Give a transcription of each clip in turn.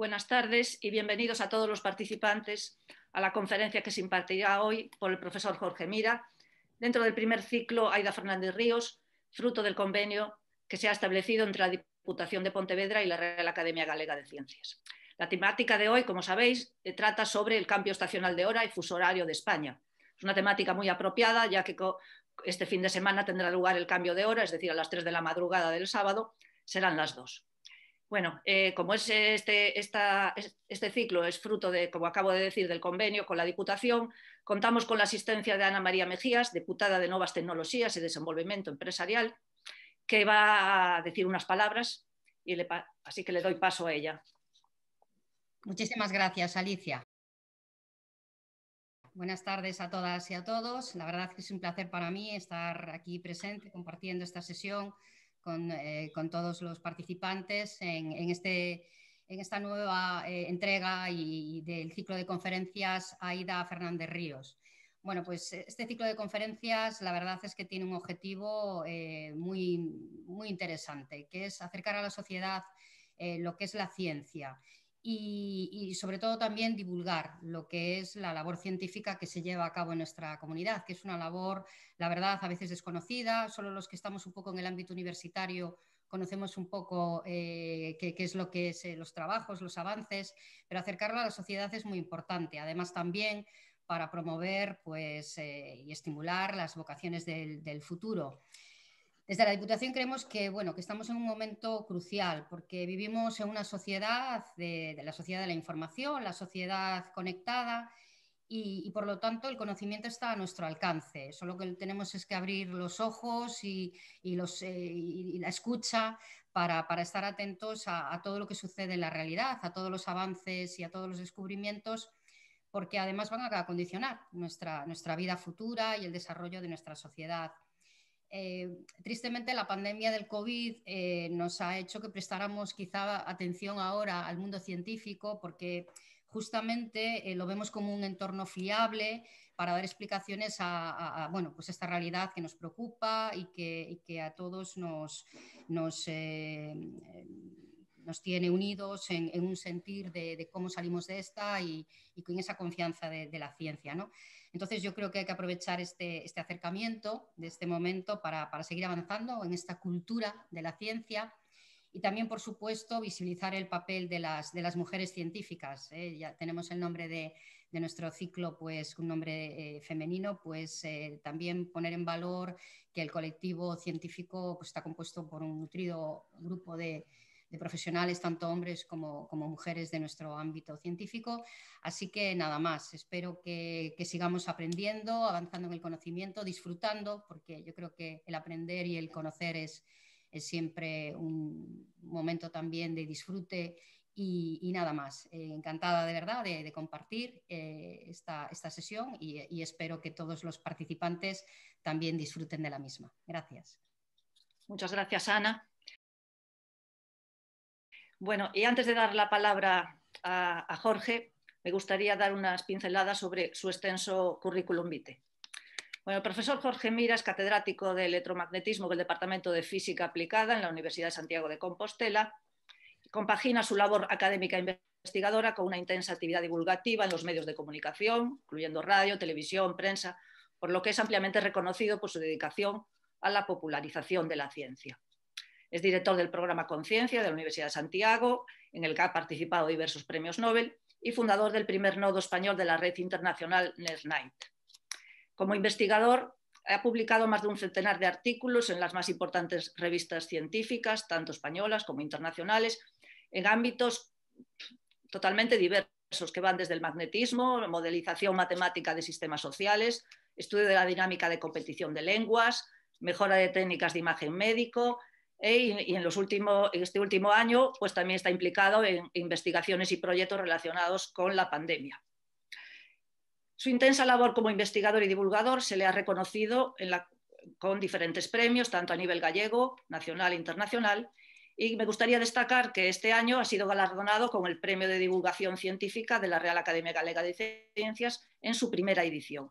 Buenas tardes y bienvenidos a todos los participantes a la conferencia que se impartirá hoy por el profesor Jorge Mira, dentro del primer ciclo Aida Fernández Ríos, fruto del convenio que se ha establecido entre la Diputación de Pontevedra y la Real Academia Galega de Ciencias. La temática de hoy, como sabéis, eh, trata sobre el cambio estacional de hora y fuso horario de España. Es una temática muy apropiada, ya que este fin de semana tendrá lugar el cambio de hora, es decir, a las 3 de la madrugada del sábado serán las 2. Bueno, eh, como este, es este, ciclo es fruto de, como acabo de decir, del convenio con la Diputación, contamos con la asistencia de Ana María Mejías, diputada de Nuevas Tecnologías y Desenvolvimiento Empresarial, que va a decir unas palabras, y así que le doy paso a ella. Muchísimas gracias, Alicia. Buenas tardes a todas y a todos. La verdad que es un placer para mí estar aquí presente compartiendo esta sesión eh, con, todos los participantes en, este, esta nueva eh, entrega y, del ciclo de conferencias Aida Fernández Ríos. Bueno, pues eh, este ciclo de conferencias la verdad es que tiene un objetivo muy, interesante, que es acercar a la sociedad lo que es la ciencia y, sobre todo también divulgar lo que es la labor científica que se lleva a cabo en nuestra comunidad, que es una labor, la verdad, a veces desconocida, solo los que estamos un poco en el ámbito universitario conocemos un poco eh, qué, es lo que es eh, los trabajos, los avances, pero acercarla a la sociedad es muy importante. Además, también para promover pues, eh, y estimular las vocaciones del futuro. Desde la Diputación creemos que, bueno, que estamos en un momento crucial porque vivimos en una sociedad, de, la sociedad de la información, la sociedad conectada y, por lo tanto el conocimiento está a nuestro alcance. Solo que tenemos es que abrir los ojos y, los, eh, y la escucha para, estar atentos a, todo lo que sucede en la realidad, a todos los avances y a todos los descubrimientos porque además van a condicionar nuestra, nuestra vida futura y el desarrollo de nuestra sociedad. Eh, tristemente, la pandemia del COVID eh, nos ha hecho que prestáramos quizá atención ahora al mundo científico porque justamente eh, lo vemos como un entorno fiable para dar explicaciones a, pues esta realidad que nos preocupa y que, a todos nos, tiene unidos en, un sentir de, cómo salimos de esta y, con esa confianza de, de la ciencia. ¿no? Entonces yo creo que hay que aprovechar este, este acercamiento de este momento para, seguir avanzando en esta cultura de la ciencia y también, por supuesto, visibilizar el papel de las, mujeres científicas. ¿eh? Ya tenemos el nombre de, nuestro ciclo, pues un nombre eh, femenino, pues eh, también poner en valor que el colectivo científico pues, está compuesto por un nutrido grupo de, de profesionales, tanto hombres como, mujeres de nuestro ámbito científico. Así que nada más, espero que, sigamos aprendiendo, avanzando en el conocimiento, disfrutando, porque yo creo que el aprender y el conocer es, es siempre un momento también de disfrute. Y, nada más, eh, encantada de verdad de, compartir eh, esta, esta, sesión y espero que todos los participantes también disfruten de la misma. Gracias. Muchas gracias, Ana. Bueno, y antes de dar la palabra a, Jorge, me gustaría dar unas pinceladas sobre su extenso currículum vitae. Bueno, el profesor Jorge Miras, catedrático de electromagnetismo del Departamento de Física Aplicada en la Universidad de Santiago de Compostela. Compagina su labor académica e investigadora con una intensa actividad divulgativa en los medios de comunicación, incluyendo radio, televisión, prensa, por lo que es ampliamente reconocido por su dedicación a la popularización de la ciencia. Es director del programa Conciencia de la Universidad de Santiago, en el que ha participado diversos premios Nobel, y fundador del primer nodo español de la red internacional NERNIT. Como investigador, ha publicado más de un centenar de artículos en las más importantes revistas científicas, tanto españolas como internacionales, en ámbitos totalmente diversos, que van desde el magnetismo, modelización matemática de sistemas sociales, estudio de la dinámica de competición de lenguas, mejora de técnicas de imagen médico, eh, y, en los últimos, este último año pues, también está implicado en investigaciones y proyectos relacionados con la pandemia. Su intensa labor como investigador y divulgador se le ha reconocido con diferentes premios, tanto a nivel gallego, nacional e internacional, y me gustaría destacar que este año ha sido galardonado con el Premio de Divulgación Científica de la Real Academia Galega de Ciencias en su primera edición.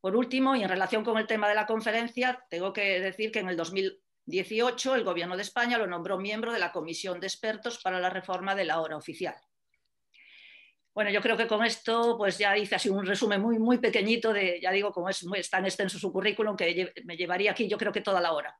Por último, y en relación con el tema de la conferencia, tengo que decir que en el 2000, 18, el Gobierno de España lo nombró miembro de la Comisión de Expertos para la Reforma de la Hora Oficial. Bueno, yo creo que con esto pues ya hice así un resumen muy, muy pequeñito de, ya digo, como es, muy, tan extenso su currículum que me llevaría aquí yo creo que toda la hora.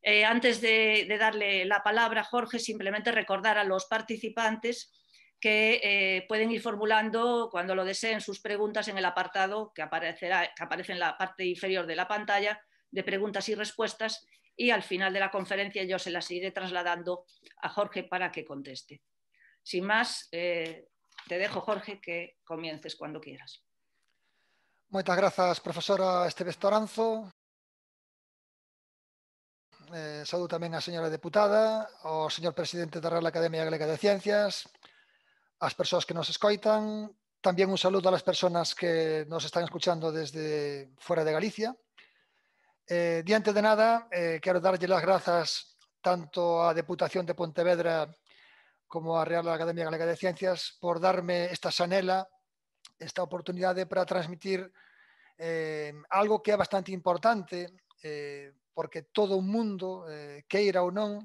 Eh, antes de, darle la palabra a Jorge, simplemente recordar a los participantes que eh, pueden ir formulando cuando lo deseen sus preguntas en el apartado que, aparecerá, que aparece en la parte inferior de la pantalla de preguntas y respuestas y al final de la conferencia yo se la seguiré trasladando a Jorge para que conteste. Sin más, eh, te dejo, Jorge, que comiences cuando quieras. Muchas gracias, profesora Esteves Toranzo. Eh, también a la señora deputada, o señor presidente de la Real Academia Galega de Ciencias, a las personas que nos escoitan, también un saludo a las personas que nos están escuchando desde fuera de Galicia. Eh, diante de nada, eh, quero darlle as grazas tanto á Deputación de Pontevedra como á Real Academia Galega de Ciencias por darme esta sanela, esta oportunidade para transmitir eh, algo que é bastante importante eh, porque todo o mundo, eh, queira ou non,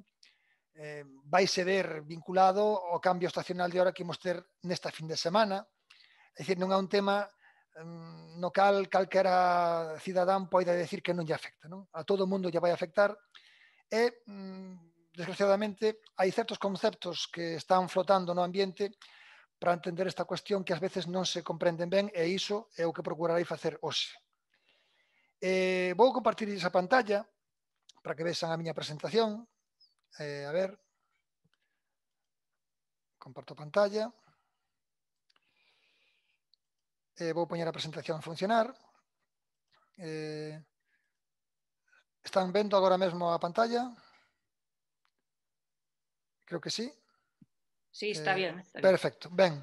eh, vai se ver vinculado ao cambio estacional de hora que imos ter nesta fin de semana. É dicir, non é un tema no cal calquera cidadán poida decir que non lle afecta. Non? A todo o mundo lle vai afectar e, mm, desgraciadamente, hai certos conceptos que están flotando no ambiente para entender esta cuestión que ás veces non se comprenden ben e iso é o que procurarei facer hoxe. Eh, vou compartir esa pantalla para que vexan a miña presentación. Eh, a ver, comparto pantalla. Eh, vou poñer a presentación a funcionar. Eh, están vendo agora mesmo a pantalla? Creo que sí. Sí, está eh, bien. Está perfecto, ben.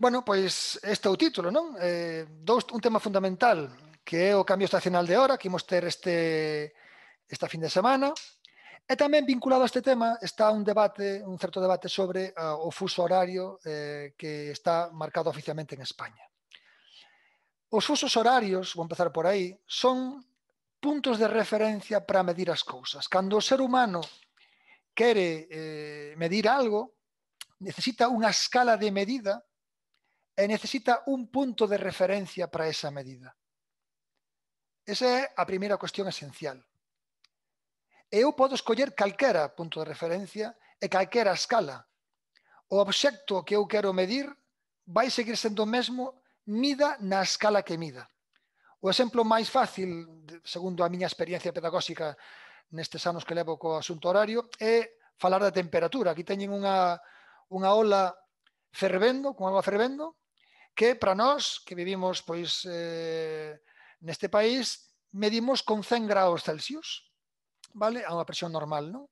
Bueno, pois este é o título, non? Eh, dous, un tema fundamental que é o cambio estacional de hora que imos ter este, esta fin de semana. E tamén vinculado a este tema está un debate, un certo debate sobre uh, o fuso horario eh, que está marcado oficialmente en España. Os usos horarios, vou empezar por aí, son puntos de referencia para medir as cousas. Cando o ser humano quere eh, medir algo, necesita unha escala de medida e necesita un punto de referencia para esa medida. Esa é a primeira cuestión esencial. eu podo escoller calquera punto de referencia e calquera escala. O obxecto que eu quero medir vai seguir sendo o mesmo mida na escala que mida. O exemplo máis fácil, segundo a miña experiencia pedagóxica nestes anos que levo co asunto horario, é falar da temperatura. Aquí teñen unha, unha ola fervendo, con agua fervendo, que para nós que vivimos pois eh, neste país medimos con 100 graus Celsius, vale? A unha presión normal, non?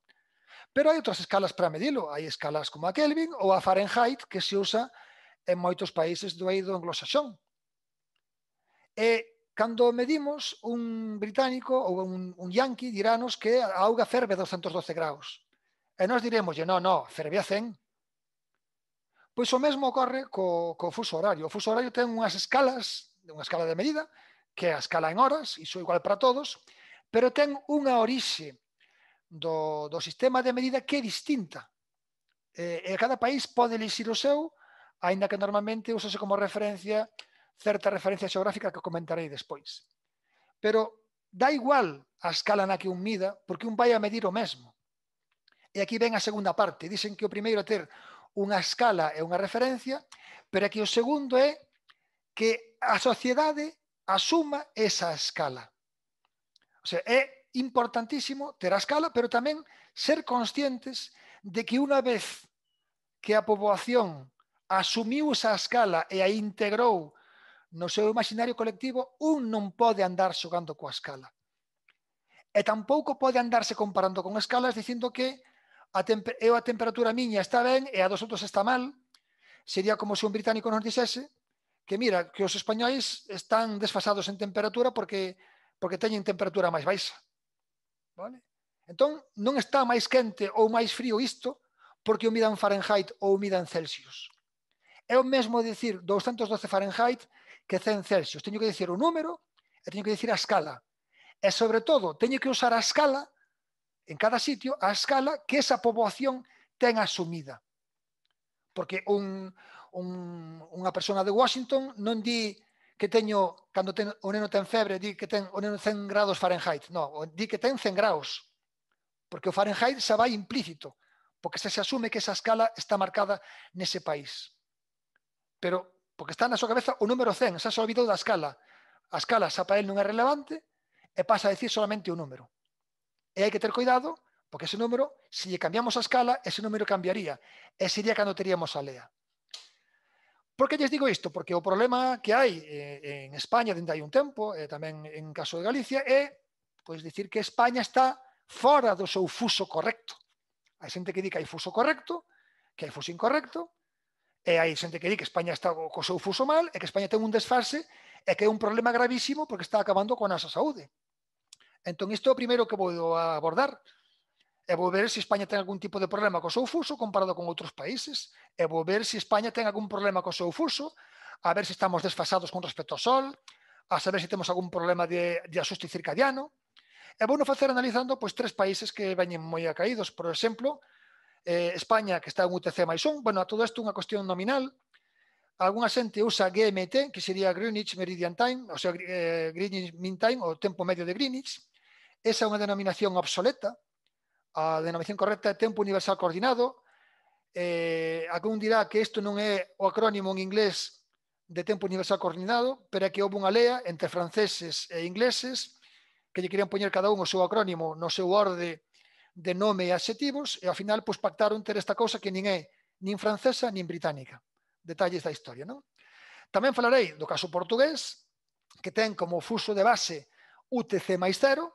Pero hai outras escalas para medilo, hai escalas como a Kelvin ou a Fahrenheit que se usa en moitos países do eido anglosaxón. E cando medimos, un británico ou un, un yanqui dirános que a auga ferve 212 graus. E nós diremos, non, non, ferve a 100. Pois o mesmo ocorre co, co fuso horario. O fuso horario ten unhas escalas, unha escala de medida, que é a escala en horas, iso é igual para todos, pero ten unha orixe do, do sistema de medida que é distinta. E, e cada país pode elixir o seu aínda que normalmente usase como referencia certa referencia xeográfica que comentarei despois. Pero dá igual a escala na que un mida, porque un vai a medir o mesmo. E aquí ven a segunda parte. Dicen que o primeiro é ter unha escala e unha referencia, pero aquí o segundo é que a sociedade asuma esa escala. O sea, é importantísimo ter a escala, pero tamén ser conscientes de que unha vez que a poboación asumiu esa escala e a integrou no seu imaginario colectivo, un non pode andar xogando coa escala. E tampouco pode andarse comparando con escalas dicindo que a eu a temperatura miña está ben e a dos outros está mal. Sería como se un británico nos dixese que mira, que os españois están desfasados en temperatura porque porque teñen temperatura máis baixa. Vale? Entón, non está máis quente ou máis frío isto porque o midan Fahrenheit ou o midan Celsius. É o mesmo dicir 212 Fahrenheit que 100 Celsius. Teño que dicir o número e teño que dicir a escala. E, sobre todo, teño que usar a escala en cada sitio, a escala que esa poboación ten asumida. Porque un, un, unha persona de Washington non di que teño, cando ten, o neno ten febre, di que ten o neno 100 grados Fahrenheit. No, di que ten 100 graus. Porque o Fahrenheit xa vai implícito, porque se se asume que esa escala está marcada nese país pero porque está na súa cabeza o número 100, xa se olvidou da escala. A escala xa para él non é relevante e pasa a decir solamente o número. E hai que ter cuidado porque ese número, se lle cambiamos a escala, ese número cambiaría e sería cando teríamos a lea. Por que lles digo isto? Porque o problema que hai eh, en España dende hai un tempo, e tamén en caso de Galicia, é pois dicir que España está fora do seu fuso correcto. Hai xente que di que hai fuso correcto, que hai fuso incorrecto, E hai xente que di que España está co, co seu fuso mal, e que España ten un desfase, e que é un problema gravísimo porque está acabando con a nosa saúde. Entón, isto é o primeiro que vou abordar. E vou ver se España ten algún tipo de problema co seu fuso comparado con outros países. E vou ver se España ten algún problema co seu fuso, a ver se estamos desfasados con respecto ao sol, a saber se temos algún problema de, de asuste circadiano. E vou non facer analizando pois, tres países que veñen moi acaídos. Por exemplo, eh, España que está en UTC máis un. Bueno, a todo isto unha cuestión nominal. Alguna xente usa GMT, que sería Greenwich Meridian Time, ou sea, eh, Greenwich Mean Time, o tempo medio de Greenwich. Esa é unha denominación obsoleta. A denominación correcta é tempo universal coordinado. Eh, algún dirá que isto non é o acrónimo en inglés de tempo universal coordinado, pero é que houve unha lea entre franceses e ingleses que lle querían poñer cada un o seu acrónimo no seu orde de nome e adxetivos e ao final pois, pactaron ter esta cousa que nin é nin francesa nin británica. Detalles da historia, non? Tamén falarei do caso portugués, que ten como fuso de base UTC máis cero,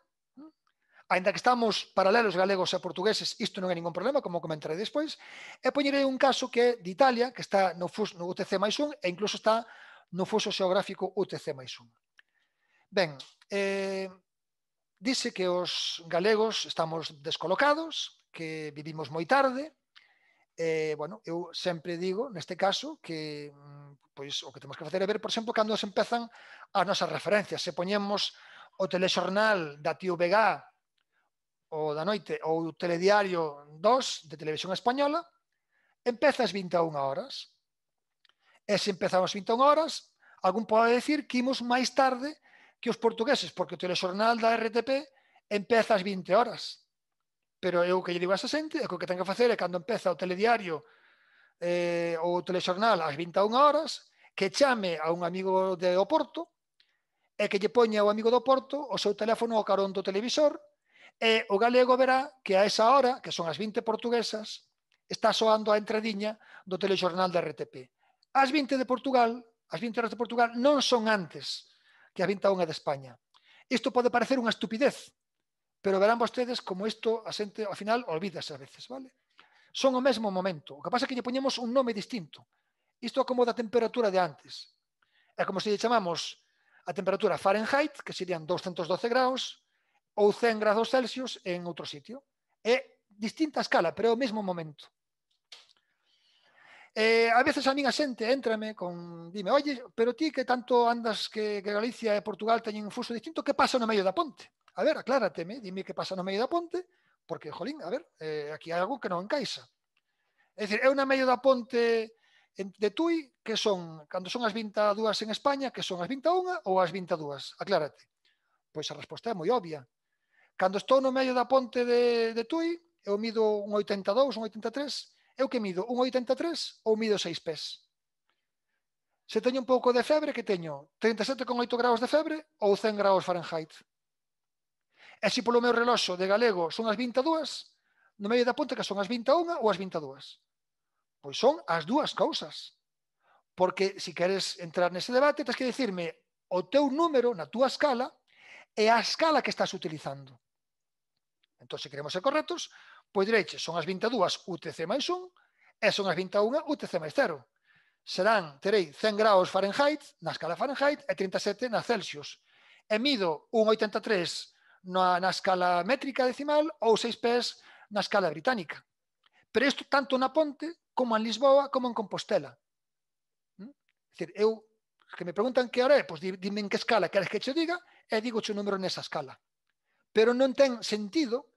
Ainda que estamos paralelos galegos e portugueses, isto non é ningún problema, como comentarei despois. E poñerei un caso que é de Italia, que está no, fuso, no UTC máis un, e incluso está no fuso xeográfico UTC máis un. Ben, eh, Dice que os galegos estamos descolocados, que vivimos moi tarde. Eh, bueno, eu sempre digo, neste caso, que mm, pois o que temos que facer é ver, por exemplo, cando se empezan as nosas referencias. Se poñemos o telexornal da Tío Vega o da noite ou o telediario 2 de Televisión Española, empeza as 21 horas. E se empezamos 21 horas, algún pode decir que imos máis tarde que os portugueses, porque o telexornal da RTP empeza ás 20 horas. Pero eu que lle digo a esa xente, é que o que ten que facer é cando empeza o telediario eh, ou o telexornal ás 21 horas, que chame a un amigo de Oporto e que lle poña o amigo do Porto o seu teléfono ao carón do televisor e o galego verá que a esa hora, que son as 20 portuguesas, está soando a entradiña do telexornal da RTP. As 20 de Portugal, as 20 horas de Portugal non son antes que a 21 de España. Isto pode parecer unha estupidez, pero verán vostedes como isto a xente ao final olvídase a veces, vale? Son o mesmo momento, o que pasa é que lle poñemos un nome distinto. Isto é como da temperatura de antes. É como se lle chamamos a temperatura Fahrenheit, que serían 212 graus, ou 100 grados Celsius en outro sitio. É distinta escala, pero é o mesmo momento. Eh, a veces a min a xente entrame con dime, "Oye, pero ti que tanto andas que, que Galicia e Portugal teñen un fuso distinto, que pasa no medio da ponte?" A ver, aclárateme, dime que pasa no medio da ponte, porque jolín, a ver, eh, aquí hai algo que non encaixa. É dicir, é unha medio da ponte de Tui que son, cando son as 22 en España, que son as 21 ou as 22? Aclárate. Pois a resposta é moi obvia. Cando estou no medio da ponte de, de Tui, eu mido un 82, un 83, eu que mido 1,83 ou mido 6 pés? Se teño un pouco de febre, que teño? 37,8 graus de febre ou 100 graus Fahrenheit? E se polo meu reloxo de galego son as 22, no medio da ponte que son as 21 ou as 22? Pois son as dúas cousas. Porque se queres entrar nese debate, tens que dicirme o teu número na túa escala e a escala que estás utilizando. Entón, se queremos ser correctos, pois direiche, son as 22 UTC máis 1 e son as 21 UTC máis 0. Serán, terei 100 graus Fahrenheit na escala Fahrenheit e 37 na Celsius. E mido 1,83 na, na escala métrica decimal ou 6 pés na escala británica. Pero isto tanto na ponte, como en Lisboa, como en Compostela. Mm? É dicir, eu, que me preguntan que hora é, pois dime en que escala queres que che diga, e digo o número nesa escala pero non ten sentido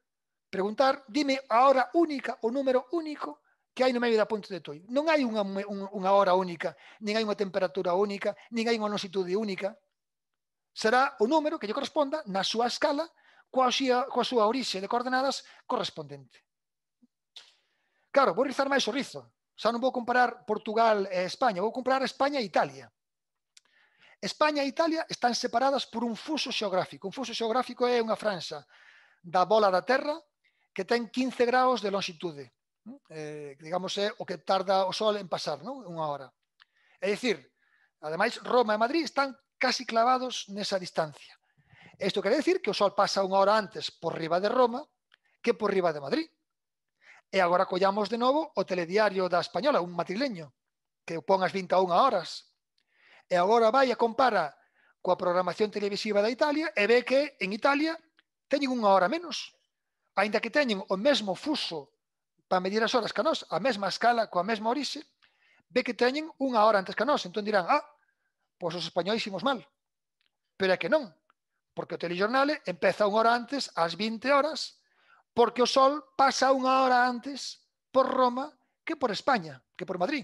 preguntar, dime a hora única, o número único que hai no medio da ponte de Toio. Non hai unha, unha hora única, nin hai unha temperatura única, nin hai unha longitude única. Será o número que lle corresponda na súa escala coa, xía, coa súa orixe de coordenadas correspondente. Claro, vou rizar máis o rizo. Xa non vou comparar Portugal e España, vou comparar España e Italia. España e Italia están separadas por un fuso xeográfico. Un fuso xeográfico é unha franxa da bola da Terra que ten 15 graus de longitude. Eh, digamos, é o que tarda o sol en pasar, non? Unha hora. É dicir, ademais, Roma e Madrid están casi clavados nesa distancia. Isto quere decir que o sol pasa unha hora antes por riba de Roma que por riba de Madrid. E agora collamos de novo o telediario da Española, un madrileño, que o pon as 21 horas. E agora vai e compara coa programación televisiva da Italia e ve que en Italia teñen unha hora menos aínda que teñen o mesmo fuso para medir as horas que a nós, a mesma escala, coa mesma orixe, ve que teñen unha hora antes que nós. Entón dirán, ah, pois os españóis imos mal. Pero é que non, porque o telejornale empeza unha hora antes, ás 20 horas, porque o sol pasa unha hora antes por Roma que por España, que por Madrid.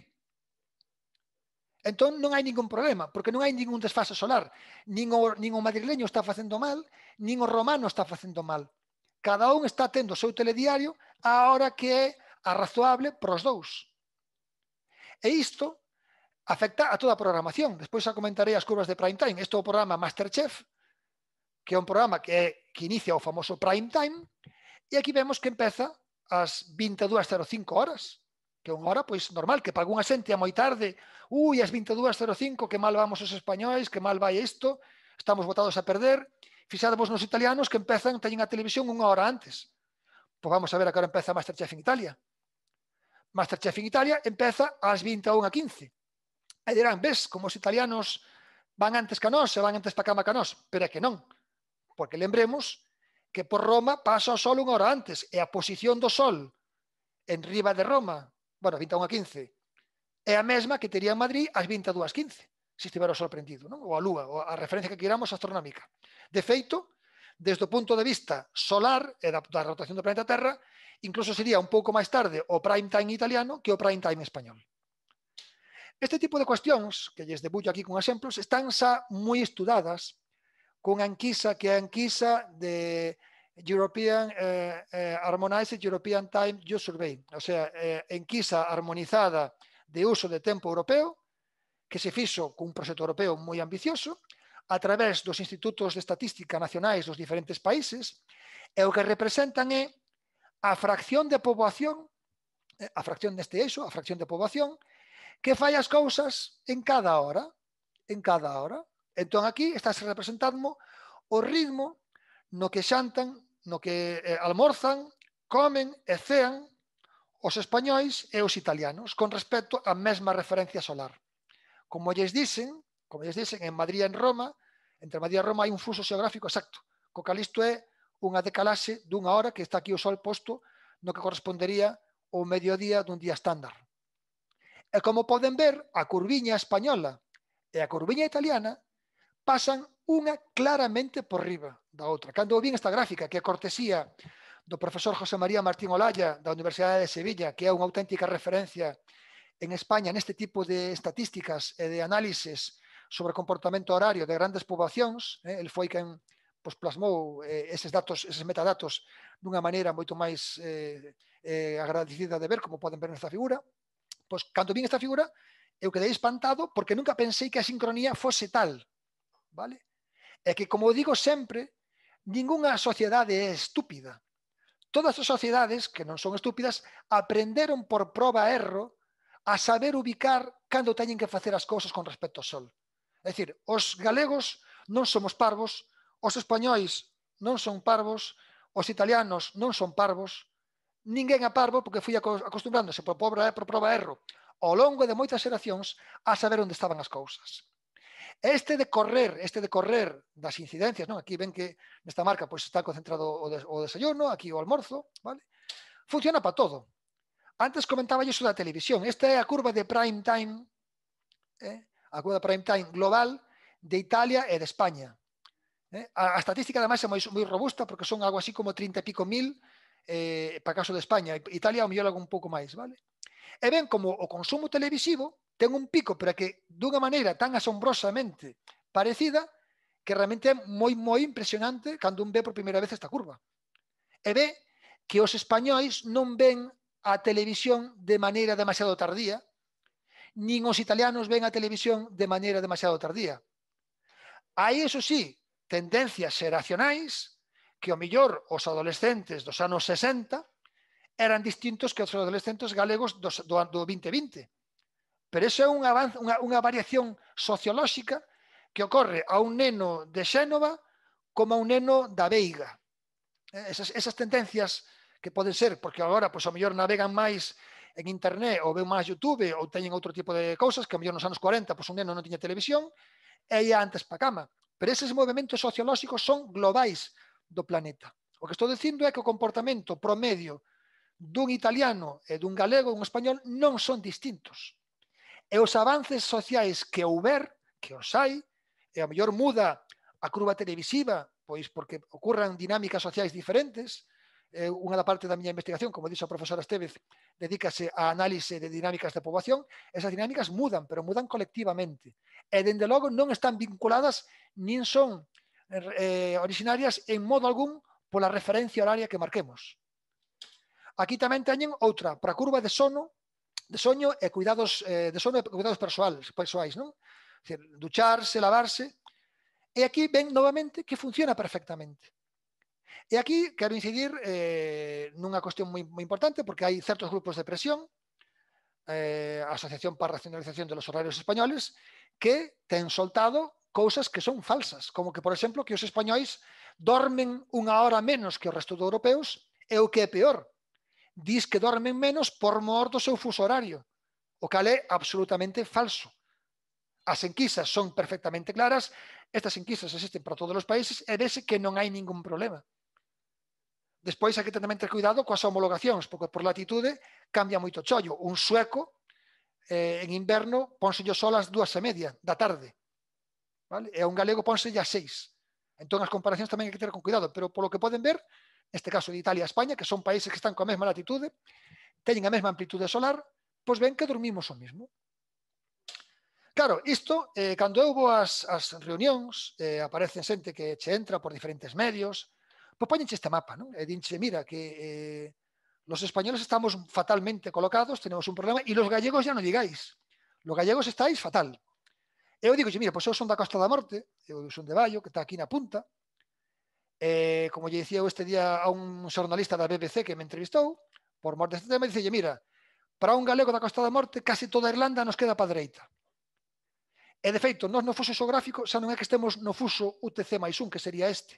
Entón non hai ningún problema, porque non hai ningún desfase solar. Nin o, nin o madrileño está facendo mal, nin o romano está facendo mal. Cada un está tendo o seu telediario á hora que é a razoable para os dous. E isto afecta a toda a programación. Despois xa comentarei as curvas de prime time. Isto é o programa Masterchef, que é un programa que, é, que inicia o famoso prime time, e aquí vemos que empeza ás 22.05 horas, que é unha hora pois normal, que para unha xente a moi tarde, ui, as 22.05, que mal vamos os españóis, que mal vai isto, estamos votados a perder, Fixadevos nos italianos que empezan, teñen a televisión unha hora antes. Pois vamos a ver a que hora empeza Masterchef en Italia. Masterchef en Italia empeza ás 21.15. E dirán, ves, como os italianos van antes que nós se van antes para cama que nós. Pero é que non. Porque lembremos que por Roma pasa o sol unha hora antes e a posición do sol en riba de Roma, bueno, 21 a 15, é a mesma que tería en Madrid ás 22 a 15 se estivera sorprendido, non? ou a Lúa, ou a referencia que queramos astronómica. De feito, desde o punto de vista solar e da, da rotación do planeta Terra, incluso sería un pouco máis tarde o prime time italiano que o prime time español. Este tipo de cuestións, que lles debullo aquí con exemplos, están xa moi estudadas con a enquisa que é a enquisa de European eh, eh, Harmonized European Time Use Survey, o sea, eh, Enquisa harmonizada de uso de tempo europeo, que se fixo cun proxecto europeo moi ambicioso a través dos institutos de estatística nacionais dos diferentes países e o que representan é a fracción de poboación eh, a fracción deste eixo, a fracción de poboación que fai as cousas en cada hora en cada hora entón aquí estás representando o ritmo no que xantan no que eh, almorzan comen e cean os españois e os italianos con respecto á mesma referencia solar como lles dicen, como lles dicen en Madrid e en Roma, entre Madrid e Roma hai un fuso xeográfico exacto. Co cal isto é unha decalaxe dunha hora que está aquí o sol posto no que correspondería o mediodía dun día estándar. E como poden ver, a curviña española e a curviña italiana pasan unha claramente por riba da outra. Cando o vin esta gráfica, que é cortesía do profesor José María Martín Olalla da Universidade de Sevilla, que é unha auténtica referencia en España neste tipo de estatísticas e de análises sobre o comportamento horario de grandes poboacións, eh, el foi quen pues, plasmou eh, eses datos, eses metadatos dunha maneira moito máis eh, eh, agradecida de ver, como poden ver nesta figura. Pois, cando vin esta figura, eu quedei espantado porque nunca pensei que a sincronía fose tal. Vale? É que, como digo sempre, ningunha sociedade é estúpida. Todas as sociedades que non son estúpidas aprenderon por proba erro a saber ubicar cando teñen que facer as cousas con respecto ao sol. É dicir, os galegos non somos parvos, os españois non son parvos, os italianos non son parvos, ninguén é parvo porque fui acostumbrándose por prova, por prova erro ao longo de moitas xeracións a saber onde estaban as cousas. Este de correr, este de correr das incidencias, non? Aquí ven que nesta marca pois está concentrado o, des, o desayuno, aquí o almorzo, vale? Funciona para todo. Antes comentaba iso da televisión. Esta é a curva de prime time, eh? a curva de prime time global de Italia e de España. Eh? A, a estatística, ademais, é moi, moi robusta porque son algo así como 30 e pico mil eh, para caso de España. Italia, o mellor, algo un pouco máis, vale? E ben como o consumo televisivo ten un pico, pero que dunha maneira tan asombrosamente parecida que realmente é moi moi impresionante cando un ve por primeira vez esta curva. E ve que os españois non ven a televisión de maneira demasiado tardía, nin os italianos ven a televisión de maneira demasiado tardía. Hai, eso sí, tendencias xeracionais que, o millor, os adolescentes dos anos 60 eran distintos que os adolescentes galegos dos, do, do 2020. Pero eso é unha, unha, unha variación sociolóxica que ocorre a un neno de Xénova como a un neno da Veiga. Eh, esas, esas tendencias que pode ser, porque agora, pois, ao mellor navegan máis en internet ou ven máis YouTube ou teñen outro tipo de cousas que ao mellor nos anos 40 pois un neno non tiña televisión e ia antes pa cama. Pero eses movimentos sociolóxicos son globais do planeta. O que estou dicindo é que o comportamento promedio dun italiano e dun galego e un español non son distintos. E os avances sociais que houber, que os hai, e ao mellor muda a curva televisiva, pois porque ocorran dinámicas sociais diferentes, eh, unha da parte da miña investigación, como dixo a profesora Estevez, dedícase a análise de dinámicas de poboación, esas dinámicas mudan, pero mudan colectivamente. E, dende logo, non están vinculadas nin son eh, originarias en modo algún pola referencia horaria que marquemos. Aquí tamén teñen outra, para curva de sono, de soño e cuidados eh, de sono e cuidados persoais, persoais non? Decir, ducharse, lavarse. E aquí ven novamente que funciona perfectamente. E aquí quero incidir eh, nunha cuestión moi, moi importante porque hai certos grupos de presión eh, a Asociación para a Racionalización de los Horarios Españoles, que ten soltado cousas que son falsas, como que, por exemplo, que os españois dormen unha hora menos que o resto dos europeos, e o que é peor, diz que dormen menos por mor do seu fuso horario, o cal é absolutamente falso. As enquisas son perfectamente claras, estas enquisas existen para todos os países, e vese que non hai ningún problema. Despois hai que ter tamén ter cuidado coas homologacións, porque por latitude cambia moito chollo. Un sueco eh, en inverno ponse yo sol ás dúas e media da tarde. Vale? E un galego pónselle ya seis. Entón as comparacións tamén hai que ter con cuidado, pero polo que poden ver, neste caso de Italia e España, que son países que están coa mesma latitude, teñen a mesma amplitude solar, pois ven que dormimos o mesmo. Claro, isto, eh, cando eu vou ás, ás reunións, eh, aparecen xente que che entra por diferentes medios, propóñenche este mapa, non? E dinche, mira, que eh, los españoles estamos fatalmente colocados, tenemos un problema, e los gallegos ya non digáis. Los gallegos estáis fatal. E eu digo, mira, pois pues eu son da Costa da Morte, eu son de Bayo, que está aquí na punta, eh, como lle dicía eu este día a un xornalista da BBC que me entrevistou, por morte deste tema, dicelle, mira, para un galego da Costa da Morte, case toda Irlanda nos queda pa dereita. E de feito, nós no fuso xeográfico xa non é que estemos no fuso UTC máis un, que sería este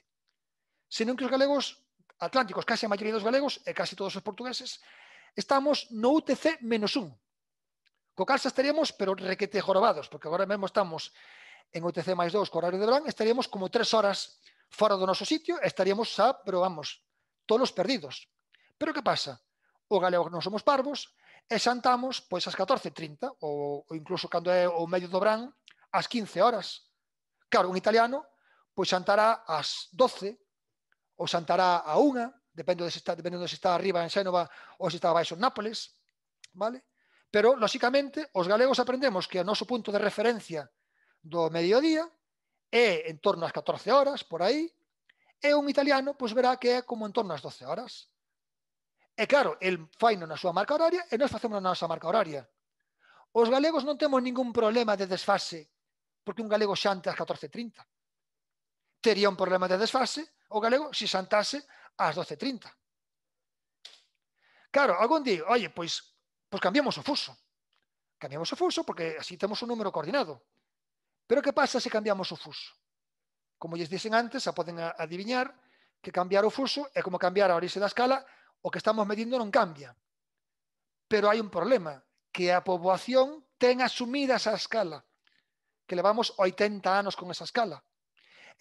senón que os galegos atlánticos, case a maioría dos galegos e eh, case todos os portugueses, estamos no UTC menos un. Co cal estaríamos, pero requete jorobados, porque agora mesmo estamos en UTC máis 2 co horario de verán, estaríamos como 3 horas fora do noso sitio, estaríamos xa, pero vamos, todos perdidos. Pero que pasa? O galego non somos parvos, e xantamos pois ás 14.30, ou, ou incluso cando é o medio do verán, ás 15 horas. Claro, un italiano pois xantará ás 12, o Santará a unha, depende de se está, dependendo de se está arriba en Xénova ou se está abaixo en Nápoles, vale? Pero, lóxicamente, os galegos aprendemos que o noso punto de referencia do mediodía é en torno ás 14 horas, por aí, e un italiano pois, verá que é como en torno ás 12 horas. E claro, el faino na súa marca horaria e nós facemos na nosa marca horaria. Os galegos non temos ningún problema de desfase porque un galego xante ás 14.30. Tería un problema de desfase o galego se xantase ás 12.30. Claro, algún día, oye, pois, pois cambiamos o fuso. Cambiamos o fuso porque así temos un número coordinado. Pero que pasa se cambiamos o fuso? Como lles dixen antes, xa poden adiviñar que cambiar o fuso é como cambiar a orixe da escala, o que estamos medindo non cambia. Pero hai un problema, que a poboación ten asumida esa escala, que levamos 80 anos con esa escala.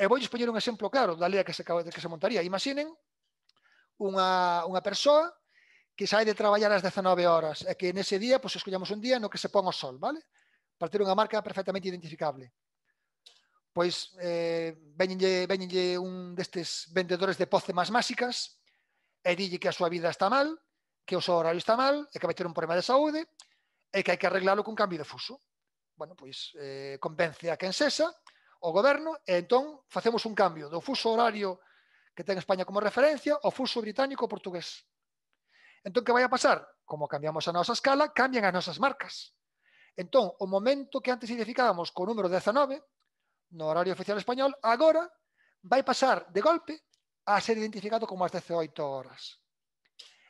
E vou poñer un exemplo claro da lea que se, que se montaría. Imaginen unha, unha persoa que sai de traballar ás 19 horas e que nese día, pois, escollamos un día no que se pon o sol, vale? Para ter unha marca perfectamente identificable. Pois eh, veñenlle, veñenlle un destes vendedores de pócemas máxicas e dille que a súa vida está mal, que o seu horario está mal, e que vai ter un problema de saúde, e que hai que arreglarlo con cambio de fuso. Bueno, pois eh, convence a quen cesa, o goberno e entón facemos un cambio do fuso horario que ten España como referencia ao fuso británico portugués. Entón, que vai a pasar? Como cambiamos a nosa escala, cambian as nosas marcas. Entón, o momento que antes identificábamos co número 19, no horario oficial español, agora vai pasar de golpe a ser identificado como as 18 horas.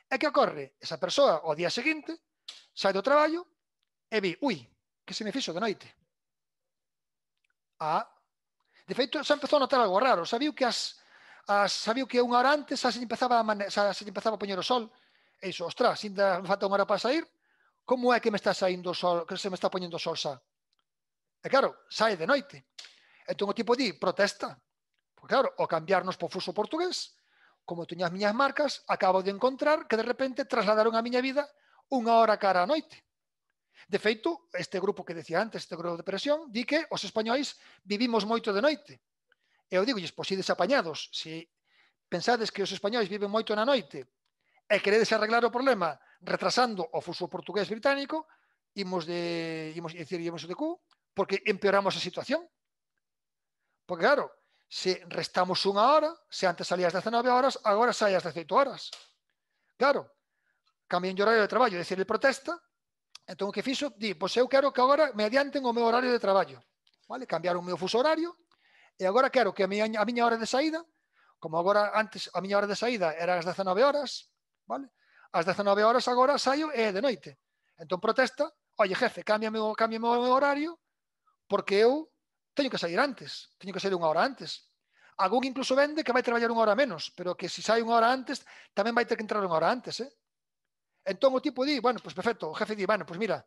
E que ocorre? Esa persoa o día seguinte sai do traballo e vi, ui, que se me fixo de noite. Ah, De feito, xa empezou a notar algo raro. Sabiu que as, as sabiu que unha hora antes xa se empezaba a, mane, xa se empezaba a poñer o sol. E iso, ostras, ainda me falta unha hora para sair. Como é que me está saindo o sol, que se me está poñendo o sol xa? E claro, sai de noite. Entón o tipo di, protesta. Porque claro, o cambiarnos por fuso portugués, como tuñas as miñas marcas, acabo de encontrar que de repente trasladaron a miña vida unha hora cara a noite. De feito, este grupo que decía antes, este grupo de presión, di que os españois vivimos moito de noite. E eu digo, pois ides apañados, se pensades que os españois viven moito na noite e queredes arreglar o problema retrasando o fuso portugués británico, imos de imos decir imos de cu, porque empeoramos a situación. Porque claro, se restamos unha hora, se antes salías 19 horas, agora saías 18 horas. Claro, cambian de horario de traballo, decir, protesta, Entón o que fixo, di, pois eu quero que agora me adianten o meu horario de traballo. Vale? Cambiar o meu fuso horario e agora quero que a miña, a miña hora de saída, como agora antes a miña hora de saída era as 19 horas, vale? As 19 horas agora saio e de noite. Entón protesta, oye jefe, cámbiame o, cámbiame o meu horario porque eu teño que sair antes, teño que sair unha hora antes. Algún incluso vende que vai traballar unha hora menos, pero que se sai unha hora antes, tamén vai ter que entrar unha hora antes, eh? Entón o tipo di, bueno, pois pues perfecto, o jefe di, bueno, pois pues mira,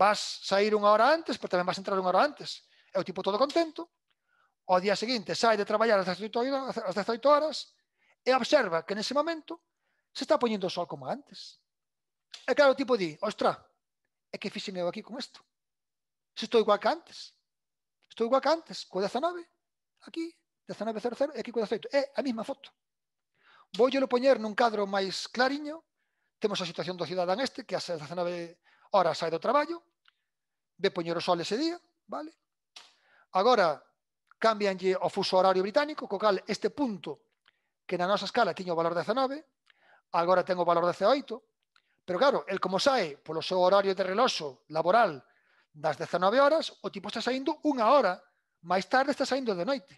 vas sair unha hora antes, pero tamén vas entrar unha hora antes. E o tipo todo contento, ao día seguinte sai de traballar as 18 horas, 18 horas e observa que nese momento se está poñendo o sol como antes. E claro, o tipo di, ostra, é que fixen eu aquí con isto? Se estou igual que antes. Estou igual que antes, co 19, aquí, 19.00 e aquí co 18. É a mesma foto. lo poñer nun cadro máis clariño temos a situación do cidadán este que ás 19 horas sai do traballo, ve poñer o sol ese día, vale? Agora cambianlle o fuso horario británico, co cal este punto que na nosa escala tiña o valor 19, agora ten o valor 18, pero claro, el como sae polo seu horario de reloxo laboral das 19 horas, o tipo está saindo unha hora máis tarde está saindo de noite.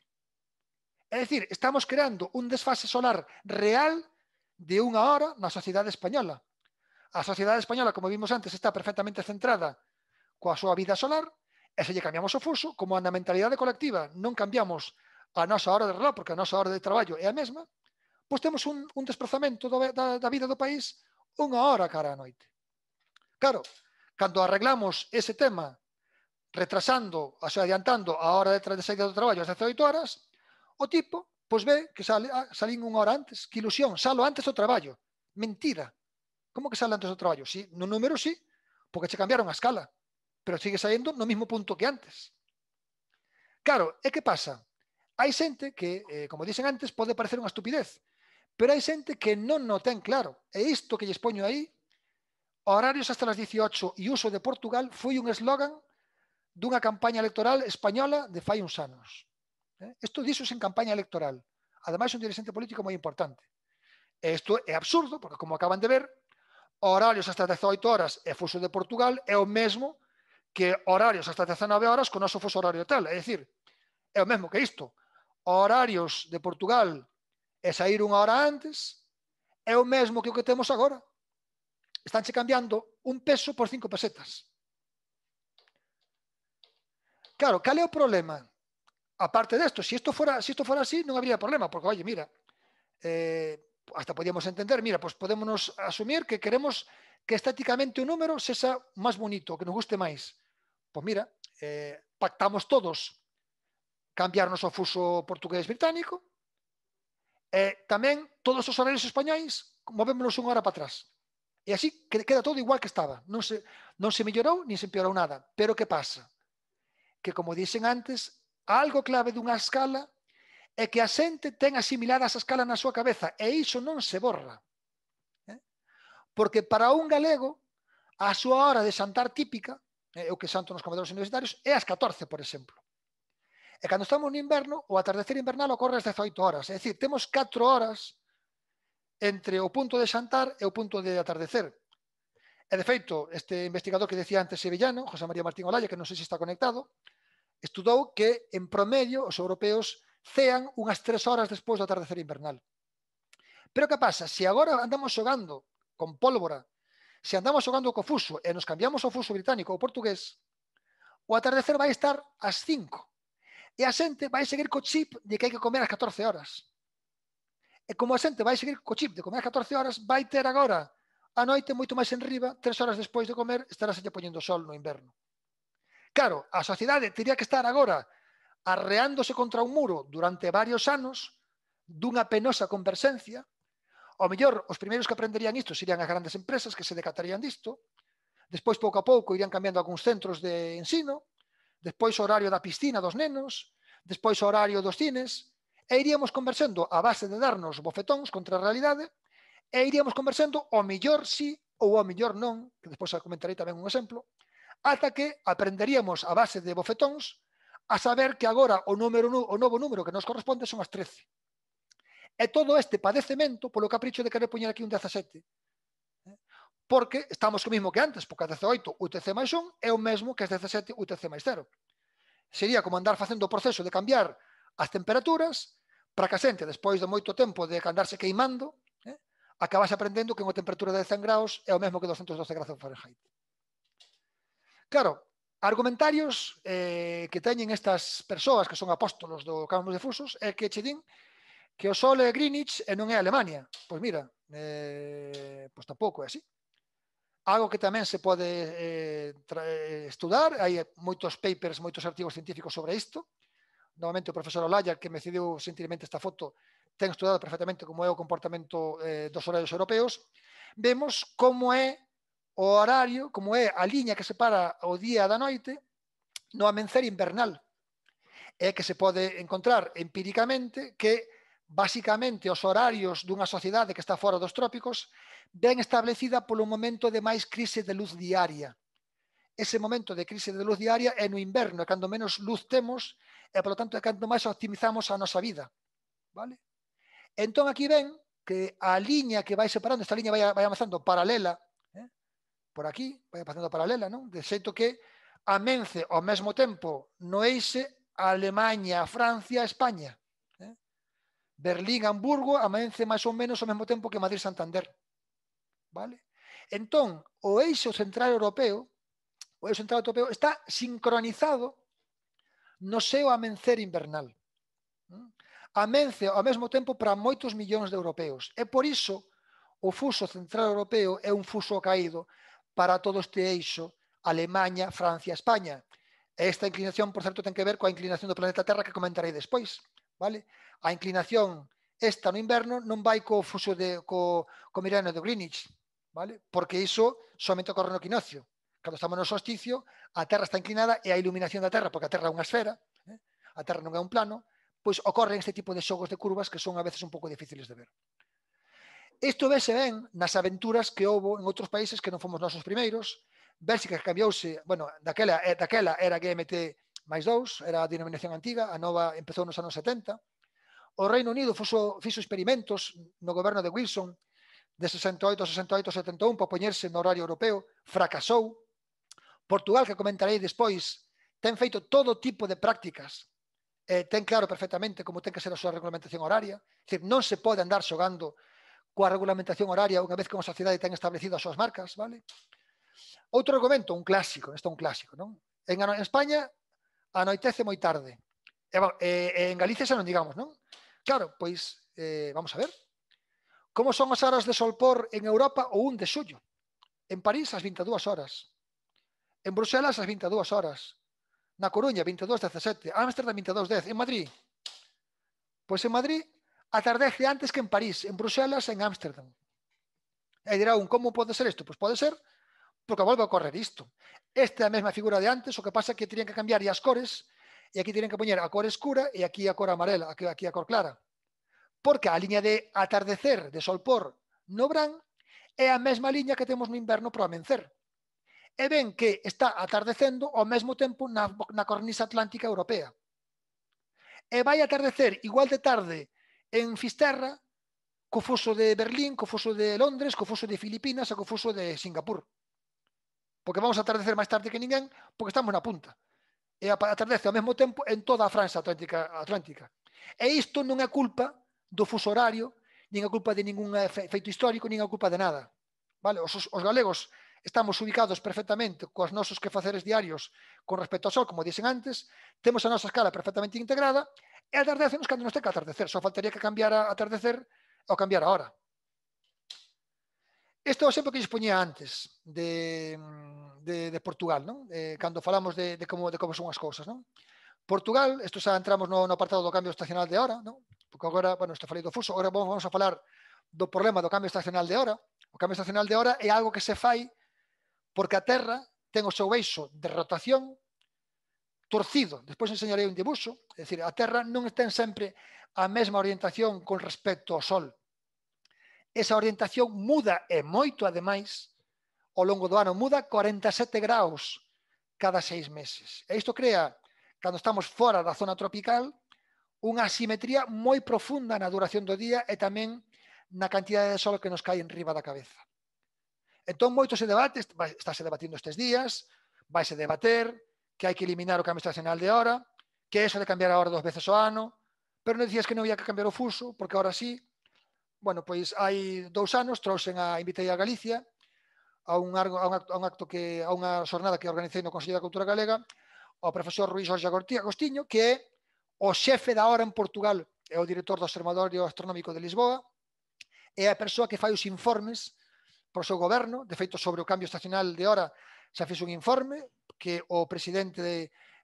É dicir, estamos creando un desfase solar real de unha hora na sociedade española. A sociedade española, como vimos antes, está perfectamente centrada coa súa vida solar e se lle cambiamos o fuso, como a mentalidade colectiva non cambiamos a nosa hora de reloj, porque a nosa hora de traballo é a mesma, pois temos un, un desprazamento do, da, da vida do país unha hora cara á noite. Claro, cando arreglamos ese tema retrasando, o sea, adiantando a hora de, de saída do traballo ás 18 horas, o tipo Pois ve que sale, ah, salín unha hora antes. Que ilusión, salo antes do traballo. Mentira. Como que sale antes do traballo? Sí, no número sí, porque che cambiaron a escala. Pero sigue saindo no mismo punto que antes. Claro, e que pasa? Hai xente que, eh, como dicen antes, pode parecer unha estupidez, pero hai xente que non no ten claro. E isto que lles poño aí, horarios hasta las 18 e uso de Portugal foi un eslogan dunha campaña electoral española de fai uns anos. Eh? Isto dixos en campaña electoral. es un dirigente político moi importante. E isto é absurdo, porque como acaban de ver, horarios hasta 18 horas e fuso de Portugal é o mesmo que horarios hasta 19 horas con o noso fuso horario tal. É dicir, é o mesmo que isto. Horarios de Portugal e sair unha hora antes é o mesmo que o que temos agora. Estánse cambiando un peso por cinco pesetas. Claro, cal é o problema? aparte de esto, si esto fuera, si esto fuera así, no habría problema, porque oye, mira, eh, hasta podíamos entender, mira, pues podemos asumir que queremos que estéticamente un número sea más bonito, que nos guste máis. Pois mira, eh, pactamos todos cambiarnos ao fuso portugués británico, eh, tamén todos os horarios españoles, movémonos unha hora para atrás. E así queda todo igual que estaba. Non se, non se mellorou, ni se empeorou nada. Pero que pasa? Que como dixen antes, Algo clave dunha escala é que a xente ten asimilada esa escala na súa cabeza e iso non se borra. Eh? Porque para un galego a súa hora de xantar típica, é eh, o que xanto nos comedores universitarios, é as 14, por exemplo. E cando estamos no inverno, o atardecer invernal ocorre as 18 horas. É dicir, temos 4 horas entre o punto de xantar e o punto de atardecer. E, de feito, este investigador que decía antes sevillano, José María Martín Olalla, que non sei se está conectado, estudou que, en promedio, os europeos cean unhas tres horas despois do atardecer invernal. Pero que pasa? Se agora andamos xogando con pólvora, se andamos xogando co fuso e nos cambiamos o fuso británico ou portugués, o atardecer vai estar ás 5 e a xente vai seguir co chip de que hai que comer ás 14 horas. E como a xente vai seguir co chip de comer ás 14 horas, vai ter agora a noite moito máis enriba, tres horas despois de comer, estará xente poñendo sol no inverno. Claro, a sociedade teria que estar agora arreándose contra un muro durante varios anos dunha penosa conversencia. O mellor, os primeiros que aprenderían isto serían as grandes empresas que se decatarían disto. Despois, pouco a pouco, irían cambiando algúns centros de ensino. Despois, o horario da piscina dos nenos. Despois, o horario dos cines. E iríamos conversando a base de darnos bofetóns contra a realidade. E iríamos conversando o mellor sí ou o mellor non, que despois comentarei tamén un exemplo, ata que aprenderíamos a base de bofetóns a saber que agora o, número, o novo número que nos corresponde son as 13. E todo este padecemento polo capricho de querer poñer aquí un 17. Eh, porque estamos co mismo que antes, porque a 18 UTC máis 1 é o mesmo que as 17 UTC máis 0. Sería como andar facendo o proceso de cambiar as temperaturas para que a xente, despois de moito tempo de andarse queimando, eh, acabase aprendendo que unha temperatura de 100 graus é o mesmo que 212 graus Fahrenheit. Claro, argumentarios eh, que teñen estas persoas que son apóstolos do campo de fusos é que che din que o sol é Greenwich e non é Alemania. Pois mira, eh, pois tampouco é así. Algo que tamén se pode eh, eh estudar, hai moitos papers, moitos artigos científicos sobre isto. Novamente o profesor Olaya, que me cedeu sentimente esta foto, ten estudado perfectamente como é o comportamento eh, dos horarios europeos. Vemos como é o horario, como é a liña que separa o día da noite, no amencer invernal. É que se pode encontrar empíricamente que basicamente os horarios dunha sociedade que está fora dos trópicos ven establecida polo momento de máis crise de luz diaria. Ese momento de crise de luz diaria é no inverno, é cando menos luz temos e, polo tanto, é cando máis optimizamos a nosa vida. Vale? Entón, aquí ven que a liña que vai separando, esta liña vai, vai avanzando paralela por aquí, vai pasando paralela, non? De xeito que a Mence ao mesmo tempo no Eixe, a Alemanha, a Francia, a España. Eh? Berlín, Hamburgo, a Mence máis ou menos ao mesmo tempo que Madrid, Santander. Vale? Entón, o Eixo Central Europeo, o Eixo Central Europeo está sincronizado no seu amencer invernal. Amence ao mesmo tempo para moitos millóns de europeos. E por iso o fuso central europeo é un fuso caído, para todo este eixo Alemanha, Francia, España. Esta inclinación, por certo, ten que ver coa inclinación do planeta Terra que comentarei despois. Vale? A inclinación esta no inverno non vai co fuso de, co, co meridiano de Greenwich, vale? porque iso somente ocorre no equinoccio. Cando estamos no solsticio, a Terra está inclinada e a iluminación da Terra, porque a Terra é unha esfera, eh? a Terra non é un plano, pois ocorren este tipo de xogos de curvas que son a veces un pouco difíciles de ver. Isto vese ben nas aventuras que houbo en outros países que non fomos nosos primeiros. Bélxica cambiouse, bueno, daquela, daquela era GMT máis dous, era a denominación antiga, a nova empezou nos anos 70. O Reino Unido fuso, fixo experimentos no goberno de Wilson de 68 a 68 71 para poñerse no horario europeo, fracasou. Portugal, que comentarei despois, ten feito todo tipo de prácticas eh, ten claro perfectamente como ten que ser a súa reglamentación horaria, é non se pode andar xogando coa regulamentación horaria unha vez que unha sociedade ten establecido as súas marcas, vale? Outro argumento, un clásico, isto é un clásico, non? En, en España anoitece moi tarde. E, eh, en Galicia xa non digamos, non? Claro, pois, eh, vamos a ver. Como son as horas de solpor en Europa o un de xullo? En París as 22 horas. En Bruselas as 22 horas. Na Coruña 22.17. Amsterdam, 22.10. En Madrid? Pois en Madrid atardece antes que en París, en Bruselas, en Ámsterdam. E dirá un, como pode ser isto? Pois pode ser porque volve a correr isto. Esta é a mesma figura de antes, o que pasa é que terían que cambiar as cores, e aquí terían que poñer a cor escura e aquí a cor amarela, aquí, aquí a cor clara. Porque a liña de atardecer, de solpor, no bran, é a mesma liña que temos no inverno para amencer. E ven que está atardecendo ao mesmo tempo na, na cornisa atlántica europea. E vai atardecer igual de tarde en Fisterra co foso de Berlín, co foso de Londres, co foso de Filipinas e co foso de Singapur. Porque vamos a atardecer máis tarde que ninguén, porque estamos na punta. E atardece ao mesmo tempo en toda a França Atlántica. Atlántica. E isto non é culpa do fuso horario, nin é culpa de ningún eh, feito histórico, nin é culpa de nada. Vale? Os, os galegos estamos ubicados perfectamente coas nosos quefaceres diarios con respecto ao sol, como dixen antes, temos a nosa escala perfectamente integrada E atardecemos cando nos teca atardecer. Só faltaría que cambiara atardecer ao cambiar a hora. Isto é o exemplo que lles poñía antes de, de, de Portugal, non? Eh, cando falamos de, de, como, de como son as cousas. Non? Portugal, isto xa entramos no, no apartado do cambio estacional de hora, non? porque agora, bueno, isto falei do fuso, agora vamos a falar do problema do cambio estacional de hora. O cambio estacional de hora é algo que se fai porque a Terra ten o seu eixo de rotación torcido. Despois enseñarei un dibuixo, é dicir, a Terra non en sempre a mesma orientación con respecto ao Sol. Esa orientación muda e moito, ademais, ao longo do ano, muda 47 graus cada seis meses. E isto crea, cando estamos fora da zona tropical, unha asimetría moi profunda na duración do día e tamén na cantidade de sol que nos cae en riba da cabeza. Entón, moito se debate, estáse debatindo estes días, vaise debater, que hai que eliminar o cambio estacional de hora, que é eso de cambiar a hora dos veces o ano, pero non dicías que non había que cambiar o fuso, porque ahora sí, bueno, pois hai dous anos trouxen a invitei a Galicia a un, argo, a un, acto, a un acto que a unha xornada que organizei no Consello da Cultura Galega ao profesor Ruiz Jorge Agostinho, que é o xefe da hora en Portugal é o director do Observatorio Astronómico de Lisboa, é a persoa que fai os informes para o seu goberno, de feito sobre o cambio estacional de hora xa fixe un informe, que o presidente de,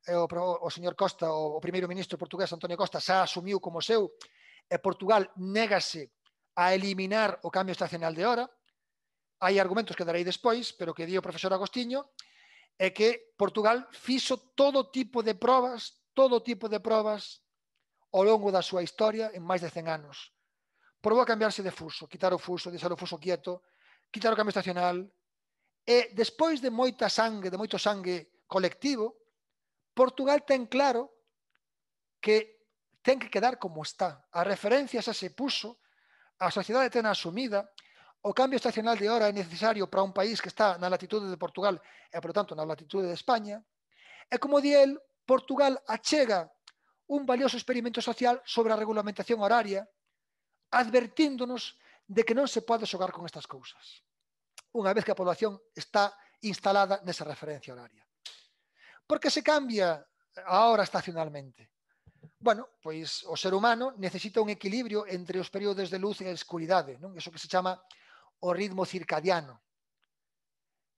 eh, o, o señor Costa, o, o primeiro ministro portugués Antonio Costa xa asumiu como seu e Portugal négase a eliminar o cambio estacional de hora. Hai argumentos que darei despois, pero que di o profesor Agostiño é que Portugal fixo todo tipo de probas, todo tipo de probas ao longo da súa historia en máis de 100 anos. Probou a cambiarse de fuso, quitar o fuso, deixar o fuso quieto, quitar o cambio estacional, E despois de moita sangue, de moito sangue colectivo, Portugal ten claro que ten que quedar como está. A referencia xa se puso, a sociedade ten asumida, o cambio estacional de hora é necesario para un país que está na latitude de Portugal e, por tanto, na latitude de España. E, como di el, Portugal achega un valioso experimento social sobre a regulamentación horaria, advertíndonos de que non se pode xogar con estas cousas unha vez que a población está instalada nesa referencia horaria. Por que se cambia a hora estacionalmente? Bueno, pois o ser humano necesita un equilibrio entre os períodos de luz e escuridade, non? Eso que se chama o ritmo circadiano.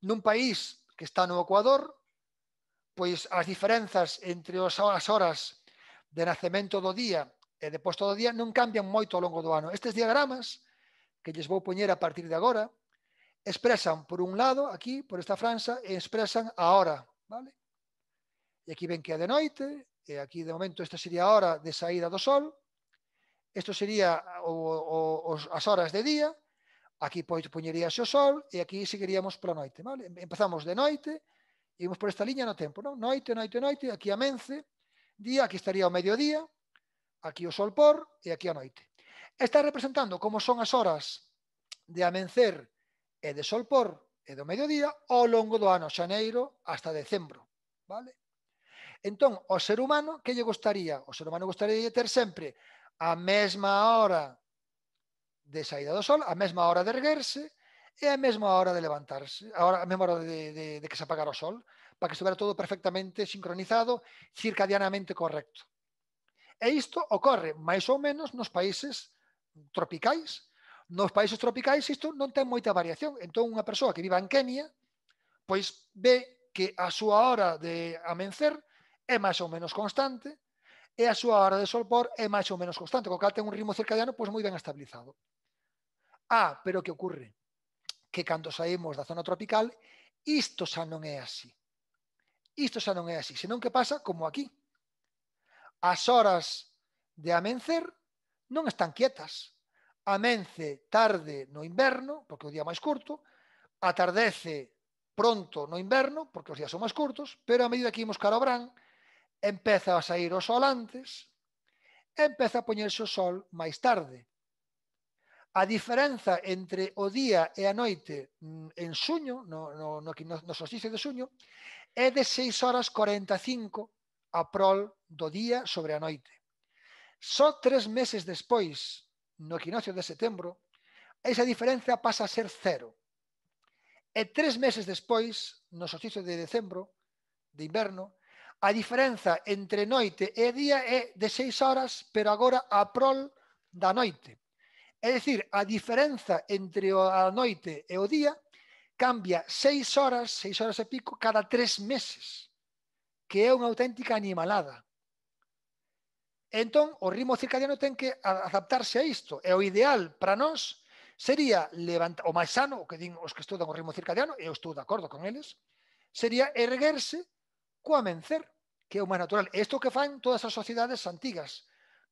Nun país que está no Ecuador, pois as diferenzas entre as horas de nacemento do día e de posto do día non cambian moito ao longo do ano. Estes diagramas que lles vou poñer a partir de agora, expresan por un lado, aquí, por esta franja, e expresan ahora, vale? E aquí ven que é de noite, e aquí de momento esta sería a hora de saída do sol, isto sería o, o, os, as horas de día, aquí pois poñeríase o sol e aquí seguiríamos pola noite, vale? Empezamos de noite, e vamos por esta liña no tempo, non? Noite, noite, noite, aquí amence, día, aquí estaría o mediodía, aquí o sol por e aquí a noite. Está representando como son as horas de amencer e de sol por e do mediodía ao longo do ano xaneiro hasta decembro. Vale? Entón, ao ser humano, que lle gustaría? O ser humano de ter sempre a mesma hora de saída do sol, a mesma hora de erguerse e a mesma hora de levantarse, a, hora, a mesma hora de, de, de que se apagara o sol, para que estuvera todo perfectamente sincronizado, circadianamente correcto. E isto ocorre máis ou menos nos países tropicais Nos países tropicais isto non ten moita variación. Entón, unha persoa que viva en Kenia, pois ve que a súa hora de amencer é máis ou menos constante e a súa hora de solpor é máis ou menos constante, co cal ten un ritmo circadiano pois moi ben estabilizado. Ah, pero que ocurre? Que cando saímos da zona tropical, isto xa non é así. Isto xa non é así, senón que pasa como aquí. As horas de amencer non están quietas amence tarde no inverno, porque o día máis curto, atardece pronto no inverno, porque os días son máis curtos, pero a medida que imos cara ao brán, empeza a sair o sol antes, empeza a poñerse o sol máis tarde. A diferenza entre o día e a noite mm, en suño, no, no, no, no, no solsticio de suño, é de 6 horas 45 a prol do día sobre a noite. Só tres meses despois no equinoccio de setembro, esa diferenza pasa a ser cero. E tres meses despois, no solsticio de decembro, de inverno, a diferenza entre noite e día é de seis horas, pero agora a prol da noite. É dicir, a diferenza entre a noite e o día cambia seis horas, seis horas e pico, cada tres meses, que é unha auténtica animalada. Entón, o ritmo circadiano ten que adaptarse a isto. E o ideal para nós sería levantar, o máis sano, o que din os que estudan o ritmo circadiano, e eu estou de acordo con eles, sería erguerse coa mencer, que é o máis natural. E isto que fan todas as sociedades antigas.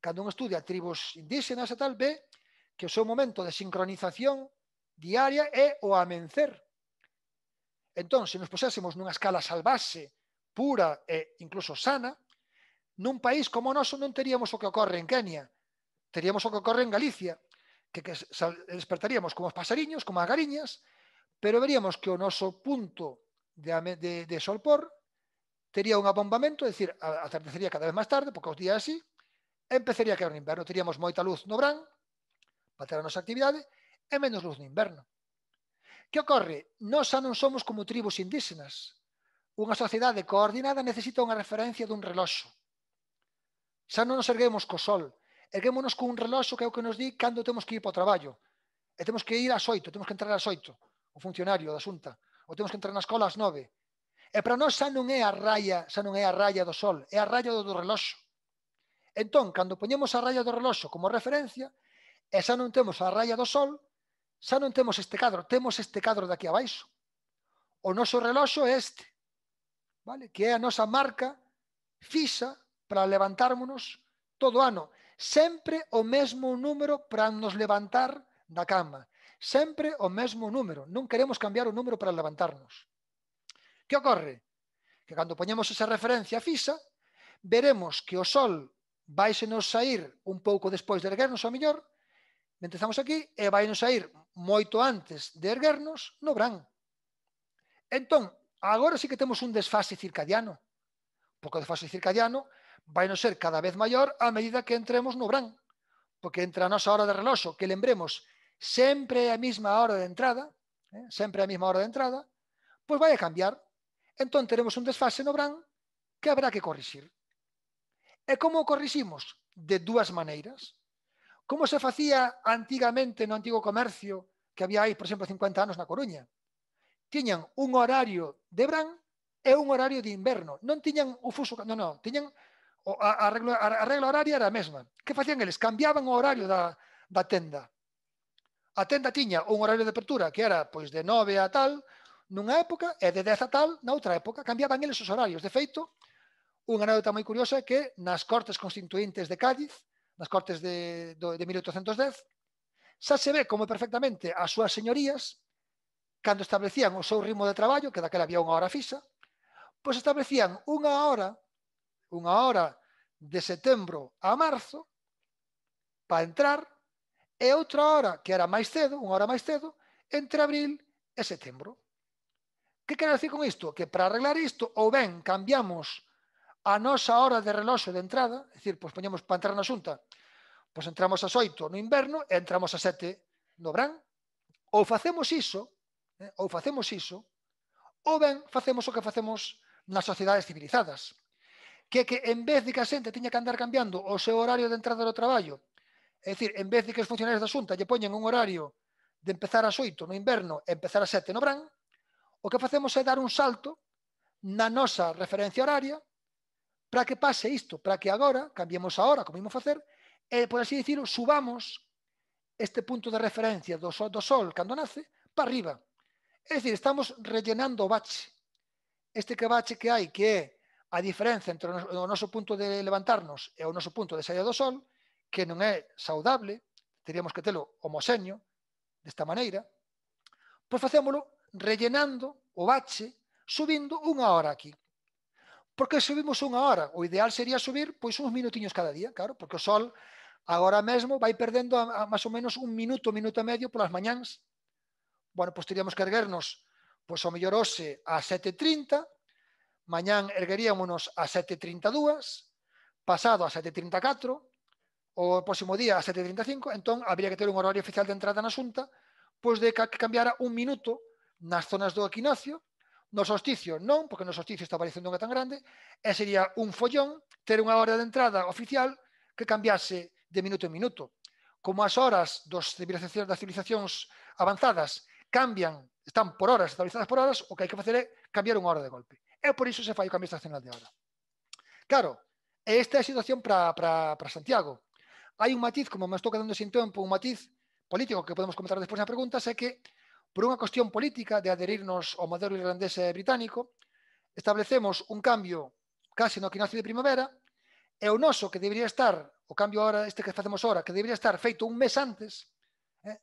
Cando un estudia tribos indígenas e tal, ve que o seu momento de sincronización diaria é o amencer. Entón, se nos posásemos nunha escala salvaxe, pura e incluso sana, Nun país como o noso non teríamos o que ocorre en Kenia, teríamos o que ocorre en Galicia, que, que despertaríamos como os pasariños, como as gariñas, pero veríamos que o noso punto de, de, de solpor tería un abombamento, é dicir, atardecería cada vez máis tarde, porque os días así, empezaría a caer no inverno, teríamos moita luz no bran, para ter a nosa actividade, e menos luz no inverno. Que ocorre? Nós xa non somos como tribos indígenas. Unha sociedade coordinada necesita unha referencia dun reloxo. Xa non nos erguemos co sol, erguémonos con un reloxo que é o que nos di cando temos que ir para o traballo. E temos que ir ás xoito, temos que entrar ás xoito, o funcionario da xunta. Ou temos que entrar na escola ás nove. E para nós xa non é a raya, xa non é a raya do sol, é a raya do, do reloxo. Entón, cando poñemos a raya do reloxo como referencia, e xa non temos a raya do sol, xa non temos este cadro, temos este cadro de aquí abaixo. O noso reloxo é este, vale? que é a nosa marca fixa para levantármonos todo ano. Sempre o mesmo número para nos levantar da cama. Sempre o mesmo número. Non queremos cambiar o número para levantarnos. Que ocorre? Que cando poñemos esa referencia fisa, veremos que o sol vaise nos sair un pouco despois de erguernos ao mellor, mentre estamos aquí, e vai nos sair moito antes de erguernos no bran. Entón, agora sí que temos un desfase circadiano, porque o desfase circadiano vai non ser cada vez maior a medida que entremos no brán, porque entra a nosa hora de reloxo, que lembremos, sempre a mesma hora de entrada, eh, sempre a mesma hora de entrada, pois vai a cambiar. Entón teremos un desfase no brán que habrá que corrixir. E como o corriximos? De dúas maneiras. Como se facía antigamente no antigo comercio que había aí, por exemplo, 50 anos na Coruña? Tiñan un horario de brán e un horario de inverno. Non tiñan o fuso, non, non, tiñan a, a, regla, a regla horaria era a mesma. Que facían eles? Cambiaban o horario da, da tenda. A tenda tiña un horario de apertura que era pois de 9 a tal nunha época e de 10 a tal na outra época. Cambiaban eles os horarios. De feito, unha anécdota moi curiosa é que nas cortes constituintes de Cádiz, nas cortes de, de 1810, xa se ve como perfectamente as súas señorías cando establecían o seu ritmo de traballo, que daquela había unha hora fixa, pois establecían unha hora unha hora de setembro a marzo para entrar e outra hora que era máis cedo, unha hora máis cedo, entre abril e setembro. Que quero decir con isto? Que para arreglar isto, ou ben cambiamos a nosa hora de reloxo de entrada, é dicir, pois poñemos para entrar na xunta, pois entramos ás 8 no inverno e entramos ás 7 no verán, ou facemos iso, eh, ou facemos iso, ou ben facemos o que facemos nas sociedades civilizadas que é que en vez de que a xente tiña que andar cambiando o seu horario de entrada do traballo, é dicir, en vez de que os funcionarios da xunta lle poñen un horario de empezar a 8 no inverno e empezar a 7 no bran, o que facemos é dar un salto na nosa referencia horaria para que pase isto, para que agora cambiemos a hora, como imos facer, e, por así dicirlo, subamos este punto de referencia do sol, do sol cando nace para arriba. É dicir, estamos rellenando o bache. Este que bache que hai, que é a diferenza entre o noso punto de levantarnos e o noso punto de saída do sol, que non é saudable, teríamos que telo homoseño, desta maneira, pois facémolo rellenando o bache, subindo unha hora aquí. Porque subimos unha hora, o ideal sería subir pois uns minutiños cada día, claro, porque o sol agora mesmo vai perdendo a, a máis ou menos un minuto, minuto e medio polas mañáns. Bueno, pois teríamos que erguernos pois ao mellor hoxe a 7.30, mañán ergueríamonos a 7.32, pasado a 7.34, o próximo día a 7.35, entón habría que ter un horario oficial de entrada na xunta, pois de que cambiara un minuto nas zonas do equinoccio, no solsticio non, porque no solsticio esta variación non é tan grande, e sería un follón ter unha hora de entrada oficial que cambiase de minuto en minuto. Como as horas dos civilizacións, das civilizacións avanzadas cambian, están por horas, estabilizadas por horas, o que hai que facer é cambiar unha hora de golpe. E por iso se fai o cambio estacional de hora. Claro, esta é a situación para Santiago. Hai un matiz, como me estou quedando sin tempo, un matiz político que podemos comentar despois na pregunta, é que por unha cuestión política de aderirnos ao modelo irlandés e británico, establecemos un cambio casi no equinoccio de primavera, e o noso que debería estar, o cambio ahora, este que facemos ahora, que debería estar feito un mes antes, eh,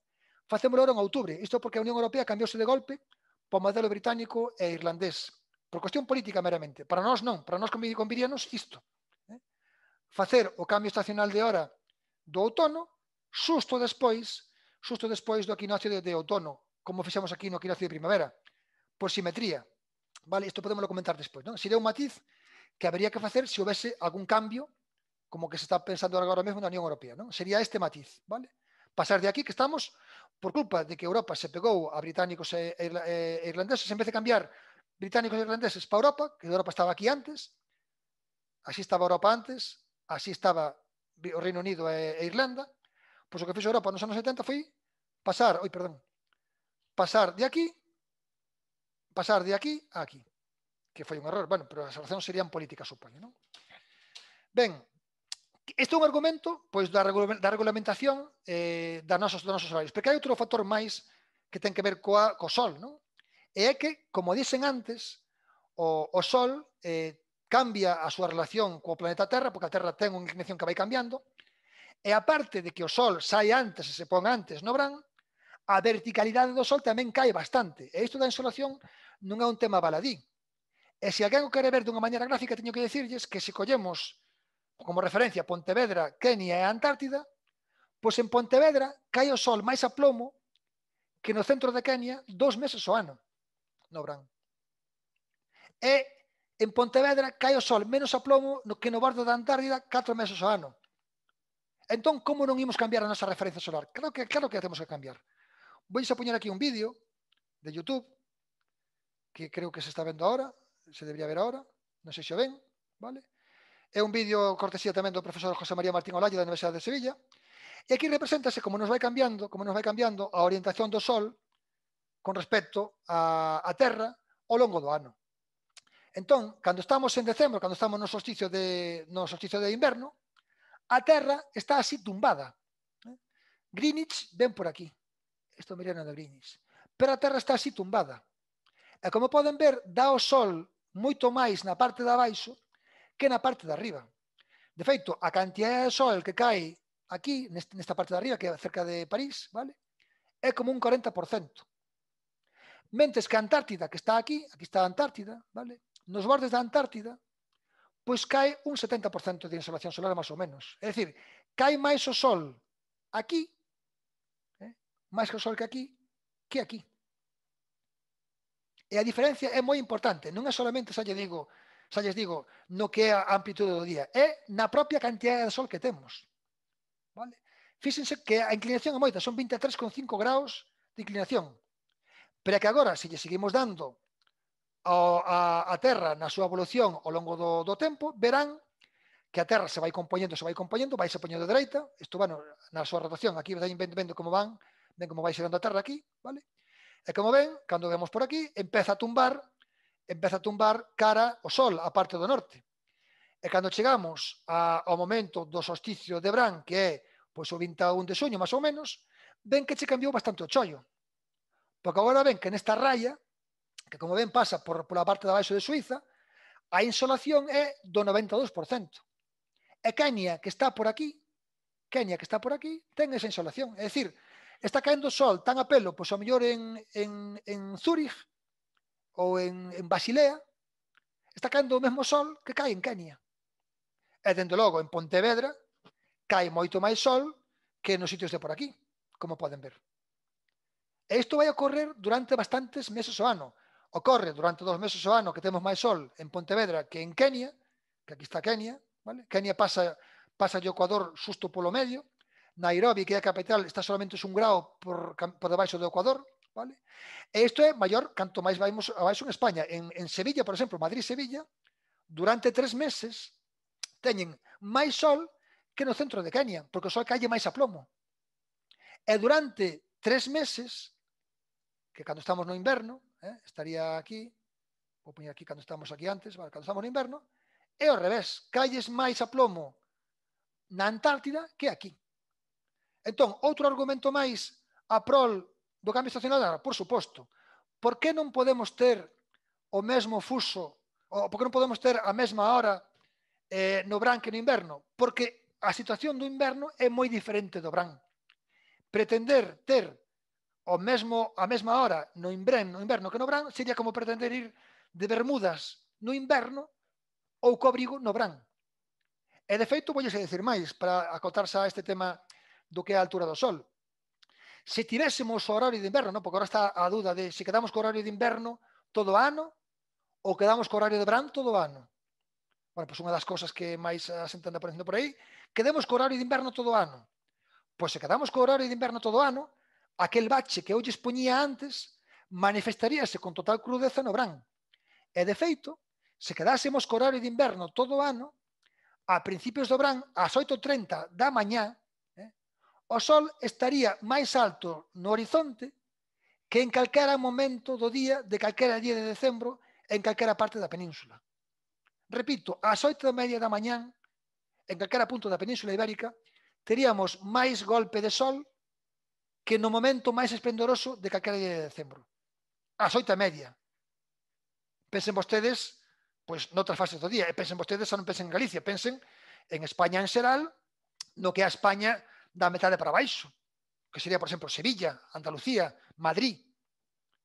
ahora en outubro. Isto porque a Unión Europea cambiouse de golpe para o modelo británico e irlandés por cuestión política meramente. Para nós non, para nós convidíanos isto. Eh? Facer o cambio estacional de hora do outono xusto despois xusto despois do equinoccio de, de outono, como fixemos aquí no equinoccio de primavera, por simetría. Vale, isto podemos comentar despois, non? Sería un matiz que habería que facer se houvese algún cambio como que se está pensando agora mesmo na Unión Europea, non? Sería este matiz, vale? Pasar de aquí que estamos por culpa de que Europa se pegou a británicos e irlandeses, en vez de cambiar británicos e irlandeses para Europa, que Europa estaba aquí antes, así estaba Europa antes, así estaba o Reino Unido e, e Irlanda, pois o que fixo Europa nos anos 70 foi pasar, oi, perdón, pasar de aquí, pasar de aquí a aquí, que foi un error, bueno, pero as razóns serían políticas, supoño, non? Ben, este é un argumento pois da, da regulamentación eh, da nosos, dos nosos horarios, porque hai outro factor máis que ten que ver coa, co sol, non? E é que, como dicen antes, o, o Sol eh, cambia a súa relación co planeta Terra, porque a Terra ten unha inclinación que vai cambiando, e a parte de que o Sol sai antes e se pon antes no brán, a verticalidade do Sol tamén cae bastante. E isto da insolación non é un tema baladí. E se alguén o quere ver dunha maneira gráfica, teño que dicirlles que se collemos como referencia Pontevedra, Kenia e Antártida, pois en Pontevedra cae o sol máis a plomo que no centro de Kenia dos meses o ano no Brán. E en Pontevedra cae o sol menos a plomo no que no bordo da Antártida 4 meses ao ano. Entón, como non imos cambiar a nosa referencia solar? Claro que, claro que temos que cambiar. Vais a poñer aquí un vídeo de YouTube que creo que se está vendo ahora, se debería ver ahora, non sei se o ven, vale? É un vídeo cortesía tamén do profesor José María Martín Olalla da Universidade de Sevilla, e aquí represéntase como nos vai cambiando, como nos vai cambiando a orientación do sol con respecto a, a Terra ao longo do ano. Entón, cando estamos en decembro, cando estamos no solsticio de, no solsticio de inverno, a Terra está así tumbada. ¿eh? Greenwich ven por aquí. Isto meridiano de Greenwich. Pero a Terra está así tumbada. E como poden ver, dá o sol moito máis na parte de abaixo que na parte de arriba. De feito, a cantidad de sol que cae aquí, nesta parte de arriba, que é cerca de París, vale? é como un 40%. Mentes que a Antártida, que está aquí, aquí está a Antártida, vale? nos bordes da Antártida, pois cae un 70% de insolación solar máis ou menos. É dicir, cae máis o sol aquí, eh? máis que o sol que aquí, que aquí. E a diferencia é moi importante. Non é solamente, xa lle digo, xa lle digo, no que é a amplitude do día. É na propia cantidad de sol que temos. Vale? Fíxense que a inclinación é moita, son 23,5 graus de inclinación. Pero é que agora, se lle seguimos dando ao, a, a Terra na súa evolución ao longo do, do tempo, verán que a Terra se vai compoñendo, se vai compoñendo, vai se poñendo dereita, isto, bueno, na súa rotación, aquí ven, ven, vendo como van, ven como vai xerando a Terra aquí, vale? E como ven, cando vemos por aquí, empeza a tumbar, empeza a tumbar cara o Sol, a parte do norte. E cando chegamos a, ao momento do solsticio de Bran, que é pois, o 21 de xoño, máis ou menos, ven que che cambiou bastante o chollo. Porque agora ven que nesta raya, que como ven pasa por, pola parte de baixo de Suiza, a insolación é do 92%. E Kenia, que está por aquí, Kenia, que está por aquí, ten esa insolación. É dicir, está caendo sol tan a pelo, pois ao mellor en, en, en Zúrich ou en, en Basilea, está caendo o mesmo sol que cae en Kenia. E, dende logo, en Pontevedra, cae moito máis sol que nos sitios de por aquí, como poden ver. E isto vai ocorrer durante bastantes meses o ano. Ocorre durante dos meses o ano que temos máis sol en Pontevedra que en Kenia, que aquí está Kenia, vale? Kenia pasa pasa de Ecuador xusto polo medio, Nairobi, que é a capital, está solamente un grau por, por debaixo do Ecuador, vale? E isto é maior canto máis vamos abaixo en España. En, en Sevilla, por exemplo, Madrid-Sevilla, durante tres meses teñen máis sol que no centro de Kenia, porque o sol calle máis a plomo. E durante tres meses que cando estamos no inverno, eh, estaría aquí, vou poñer aquí cando estamos aquí antes, vale, cando estamos no inverno, é ao revés, calles máis a plomo na Antártida que aquí. Entón, outro argumento máis a prol do cambio estacional, por suposto. Por que non podemos ter o mesmo fuso, ou por que non podemos ter a mesma hora eh, no bran que no inverno? Porque a situación do inverno é moi diferente do bran. Pretender ter o mesmo a mesma hora no inverno, no inverno que no verán, sería como pretender ir de Bermudas no inverno ou co abrigo no verán. E de feito, voulle dicir máis para acotarse a este tema do que é a altura do sol. Se tivésemos o horario de inverno, non? porque agora está a duda de se quedamos co horario de inverno todo o ano ou quedamos co horario de verán todo o ano. Bueno, pois unha das cousas que máis a xente anda aparecendo por aí, quedemos co horario de inverno todo o ano. Pois se quedamos co horario de inverno todo o ano, aquel bache que eu lles poñía antes manifestaríase con total crudeza no Brán. E de feito, se quedásemos co horario de inverno todo o ano, a principios do Brán, ás 8.30 da mañá, eh, o sol estaría máis alto no horizonte que en calquera momento do día, de calquera día de decembro, en calquera parte da península. Repito, ás 8 da media da mañán, en calquera punto da península ibérica, teríamos máis golpe de sol que no momento máis esplendoroso de calquera día de decembro. As xoita media. Pensen vostedes, pois, noutras fases do día. E pensen vostedes, xa non pensen en Galicia, pensen en España en xeral, no que a España da metade para baixo, que sería, por exemplo, Sevilla, Andalucía, Madrid,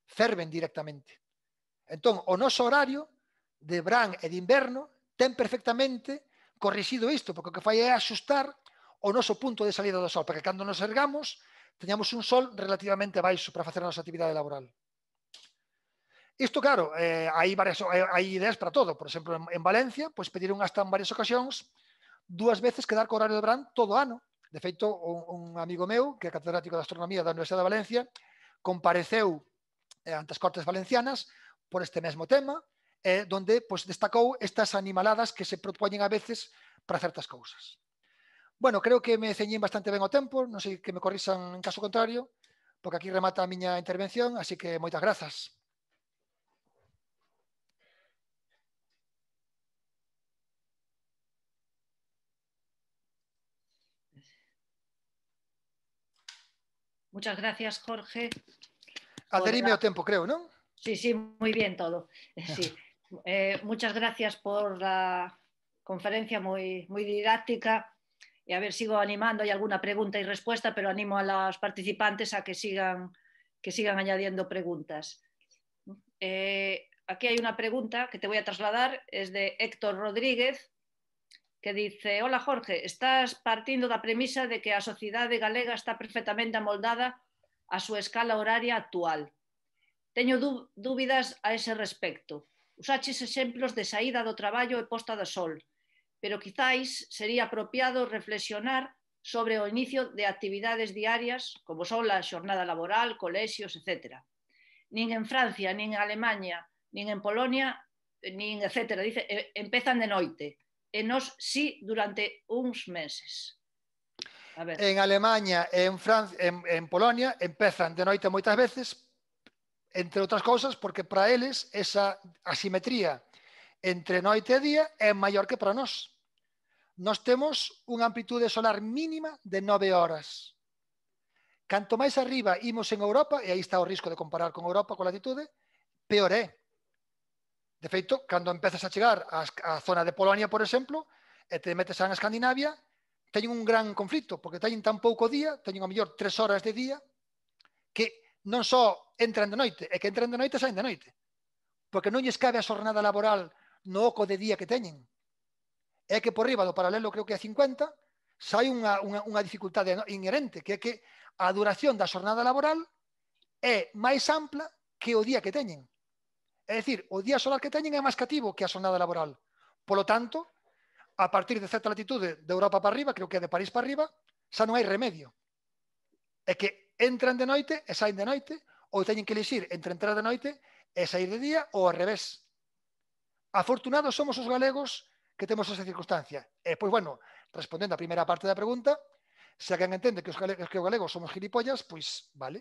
ferven directamente. Entón, o noso horario de bran e de inverno ten perfectamente corrixido isto, porque o que fai é axustar o noso punto de salida do sol, porque cando nos ergamos, teñamos un sol relativamente baixo para facer a nosa actividade laboral. Isto, claro, eh, hai, varias, hai, hai ideas para todo. Por exemplo, en, en Valencia, pois pues, pediron hasta en varias ocasións dúas veces quedar co horario de verán todo o ano. De feito, un, un amigo meu, que é catedrático de astronomía da Universidade de Valencia, compareceu eh, ante as Cortes Valencianas por este mesmo tema, eh, donde pois, pues, destacou estas animaladas que se propoñen a veces para certas cousas. Bueno, creo que me ceñín bastante ben o tempo, non sei que me corrisan en caso contrario, porque aquí remata a miña intervención, así que moitas grazas. Muchas gracias, Jorge. Adherime o tempo, creo, non? Sí, sí, moi bien todo. Sí. Eh, muchas gracias por la conferencia muy, muy didáctica e a ver, sigo animando, hai alguna pregunta e resposta, pero animo a las participantes a que sigan, que sigan añadiendo preguntas. Eh, aquí hai unha pregunta que te voy a trasladar, es de Héctor Rodríguez, que dice, hola Jorge, estás partindo da premisa de que a sociedade galega está perfectamente amoldada a súa escala horaria actual. Teño dúbidas a ese respecto. Usaches exemplos de saída do traballo e posta do sol, pero quizáis sería apropiado reflexionar sobre o inicio de actividades diarias, como son la xornada laboral, colexios, etc. Nin en Francia, nin en Alemania, nin en Polonia, nin etc. Dice, eh, empezan de noite, e nos sí durante uns meses. A ver. En Alemania, e en, Francia, en, en Polonia empezan de noite moitas veces, entre outras cousas, porque para eles esa asimetría entre noite e día é maior que para nós. Nós temos unha amplitude solar mínima de 9 horas. Canto máis arriba imos en Europa, e aí está o risco de comparar con Europa, con latitude, peor é. De feito, cando empezas a chegar á zona de Polonia, por exemplo, e te metes á Escandinavia, teñen un gran conflito, porque teñen tan pouco día, teñen a mellor tres horas de día, que non só entran de noite, é que entran de noite saen de noite. Porque non lles cabe a xornada laboral no oco de día que teñen. É que por riba do paralelo creo que a 50 sai unha, unha, unha dificultade inherente, que é que a duración da xornada laboral é máis ampla que o día que teñen. É dicir, o día solar que teñen é máis cativo que a xornada laboral. Polo tanto, a partir de certa latitude de Europa para arriba, creo que é de París para arriba, xa non hai remedio. É que entran de noite e saen de noite, ou teñen que elixir entre entrar de noite e sair de día, ou ao revés. Afortunados somos os galegos que temos esa circunstancia. E, pois, bueno, respondendo a primeira parte da pregunta, se alguén entende que os galegos, que os galegos somos gilipollas, pois, vale.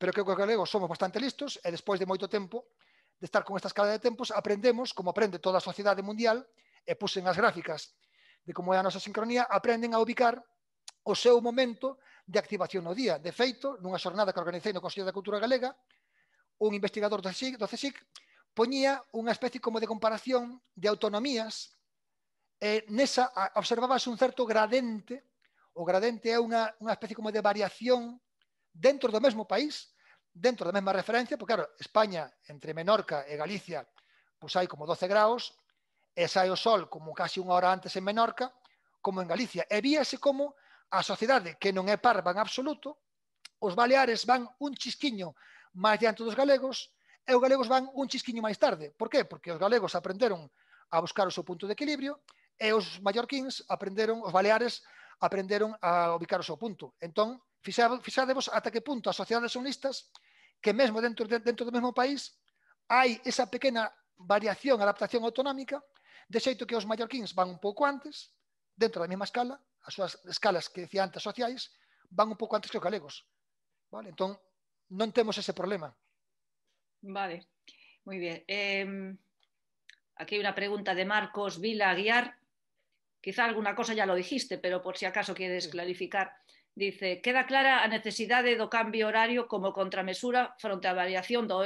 Pero que os galegos somos bastante listos e, despois de moito tempo, de estar con esta escala de tempos, aprendemos, como aprende toda a sociedade mundial, e pusen as gráficas de como é a nosa sincronía, aprenden a ubicar o seu momento de activación no día. De feito, nunha xornada que organizei no Consello da Cultura Galega, un investigador do CSIC, do CSIC poñía unha especie como de comparación de autonomías e nesa observabas un certo gradente o gradente é unha, unha especie como de variación dentro do mesmo país dentro da mesma referencia, porque claro, España entre Menorca e Galicia pois hai como 12 graus e sai o sol como casi unha hora antes en Menorca como en Galicia. E víase como a sociedade que non é parva en absoluto, os baleares van un chisquiño máis diante dos galegos e os galegos van un chisquiño máis tarde. Por qué? Porque os galegos aprenderon a buscar o seu punto de equilibrio e os mallorquins aprenderon, os baleares aprenderon a ubicar o seu punto. Entón, fixadevos ata que punto as sociedades son listas que mesmo dentro, dentro do mesmo país hai esa pequena variación, adaptación autonómica, de xeito que os mallorquins van un pouco antes, dentro da mesma escala, as súas escalas que decía antes sociais, van un pouco antes que os galegos. Vale? Entón, non temos ese problema. Vale, muy bien. Eh, aquí hay una pregunta de Marcos Vila Aguiar. Quizá alguna cosa ya lo dijiste, pero por si acaso quieres sí. clarificar. Dice, queda clara a necesidade do cambio horario como contramesura fronte á variación do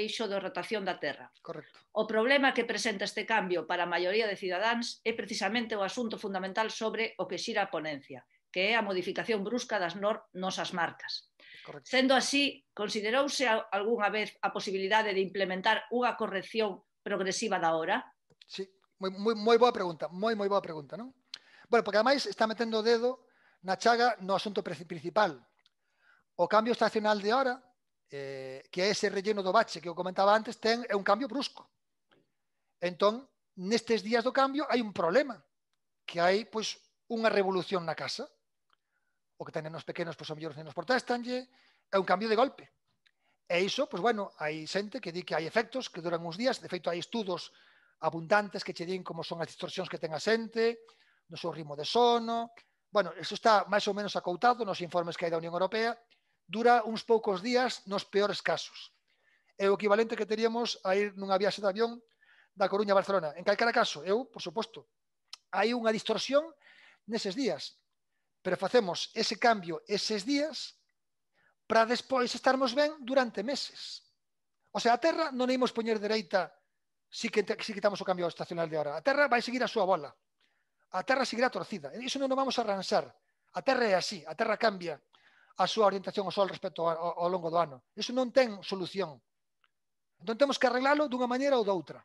eixo de rotación da Terra. Correcto. O problema que presenta este cambio para a maioría de cidadáns é precisamente o asunto fundamental sobre o que xira a ponencia, que é a modificación brusca das nor nosas marcas. Correcto. Sendo así, considerouse algunha vez a posibilidade de implementar unha corrección progresiva da hora? Sí, moi, moi, moi boa pregunta, moi, moi boa pregunta, non? Bueno, porque ademais está metendo o dedo na chaga no asunto principal. O cambio estacional de hora, eh, que é ese relleno do bache que eu comentaba antes, ten é un cambio brusco. Entón, nestes días do cambio hai un problema, que hai pois unha revolución na casa o que ten nenos pequenos, pois a mellor os nenos protestanlle, é un cambio de golpe. E iso, pois bueno, hai xente que di que hai efectos que duran uns días, de feito hai estudos abundantes que che din como son as distorsións que ten a xente, no seu ritmo de sono, bueno, iso está máis ou menos acoutado nos informes que hai da Unión Europea, dura uns poucos días nos peores casos. É o equivalente que teríamos a ir nunha viaxe de avión da Coruña a Barcelona. En calcara caso, eu, por suposto, hai unha distorsión neses días. Pero facemos ese cambio eses días para despois estarmos ben durante meses. O sea, a Terra non imos poñer dereita si, que, si quitamos o cambio estacional de hora. A Terra vai seguir a súa bola. A Terra seguirá torcida. E Iso non o vamos a arranxar. A Terra é así. A Terra cambia a súa orientación ao Sol respecto ao, ao longo do ano. Iso non ten solución. Entón temos que arreglalo dunha maneira ou doutra.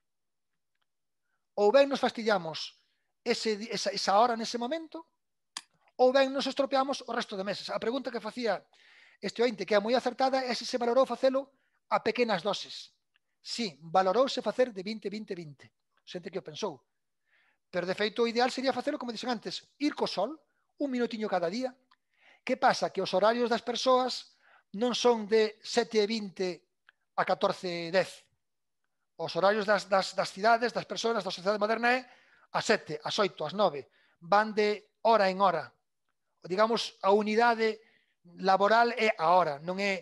Ou ben nos fastillamos ese, esa, esa hora nese momento, ou ben nos estropeamos o resto de meses. A pregunta que facía este ointe, que é moi acertada, é se se valorou facelo a pequenas doses. Sí, valorouse facer de 20-20-20. Xente que o pensou. Pero, de feito, o ideal sería facelo, como dixen antes, ir co sol, un minutinho cada día. Que pasa? Que os horarios das persoas non son de 7 20 a 14 10. Os horarios das, das, das cidades, das persoas, da sociedade moderna é a 7, as 8, as 9. Van de hora en hora digamos, a unidade laboral é a hora, non é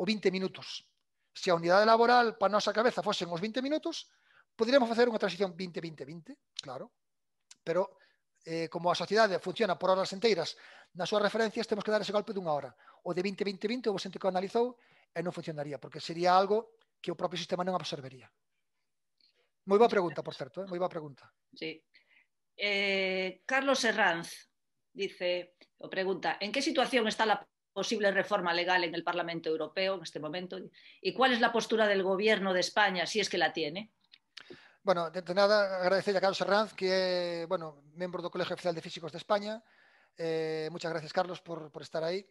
o 20 minutos. Se a unidade laboral para a nosa cabeza fosen os 20 minutos, poderíamos facer unha transición 20-20-20, claro, pero eh, como a sociedade funciona por horas enteiras nas súas referencias, temos que dar ese golpe dunha hora. O de 20-20-20 o vosente que o analizou e non funcionaría, porque sería algo que o propio sistema non absorbería. Moi boa pregunta, por certo, eh? moi boa pregunta. Sí. Eh, Carlos Herranz, dice o pregunta, ¿en qué situación está la posible reforma legal en el Parlamento Europeo en este momento? ¿Y cuál es la postura del Gobierno de España, si es que la tiene? Bueno, de, nada, agradecer a Carlos Herranz, que bueno, miembro del Colegio Oficial de Físicos de España. Eh, muchas gracias, Carlos, por, estar ahí.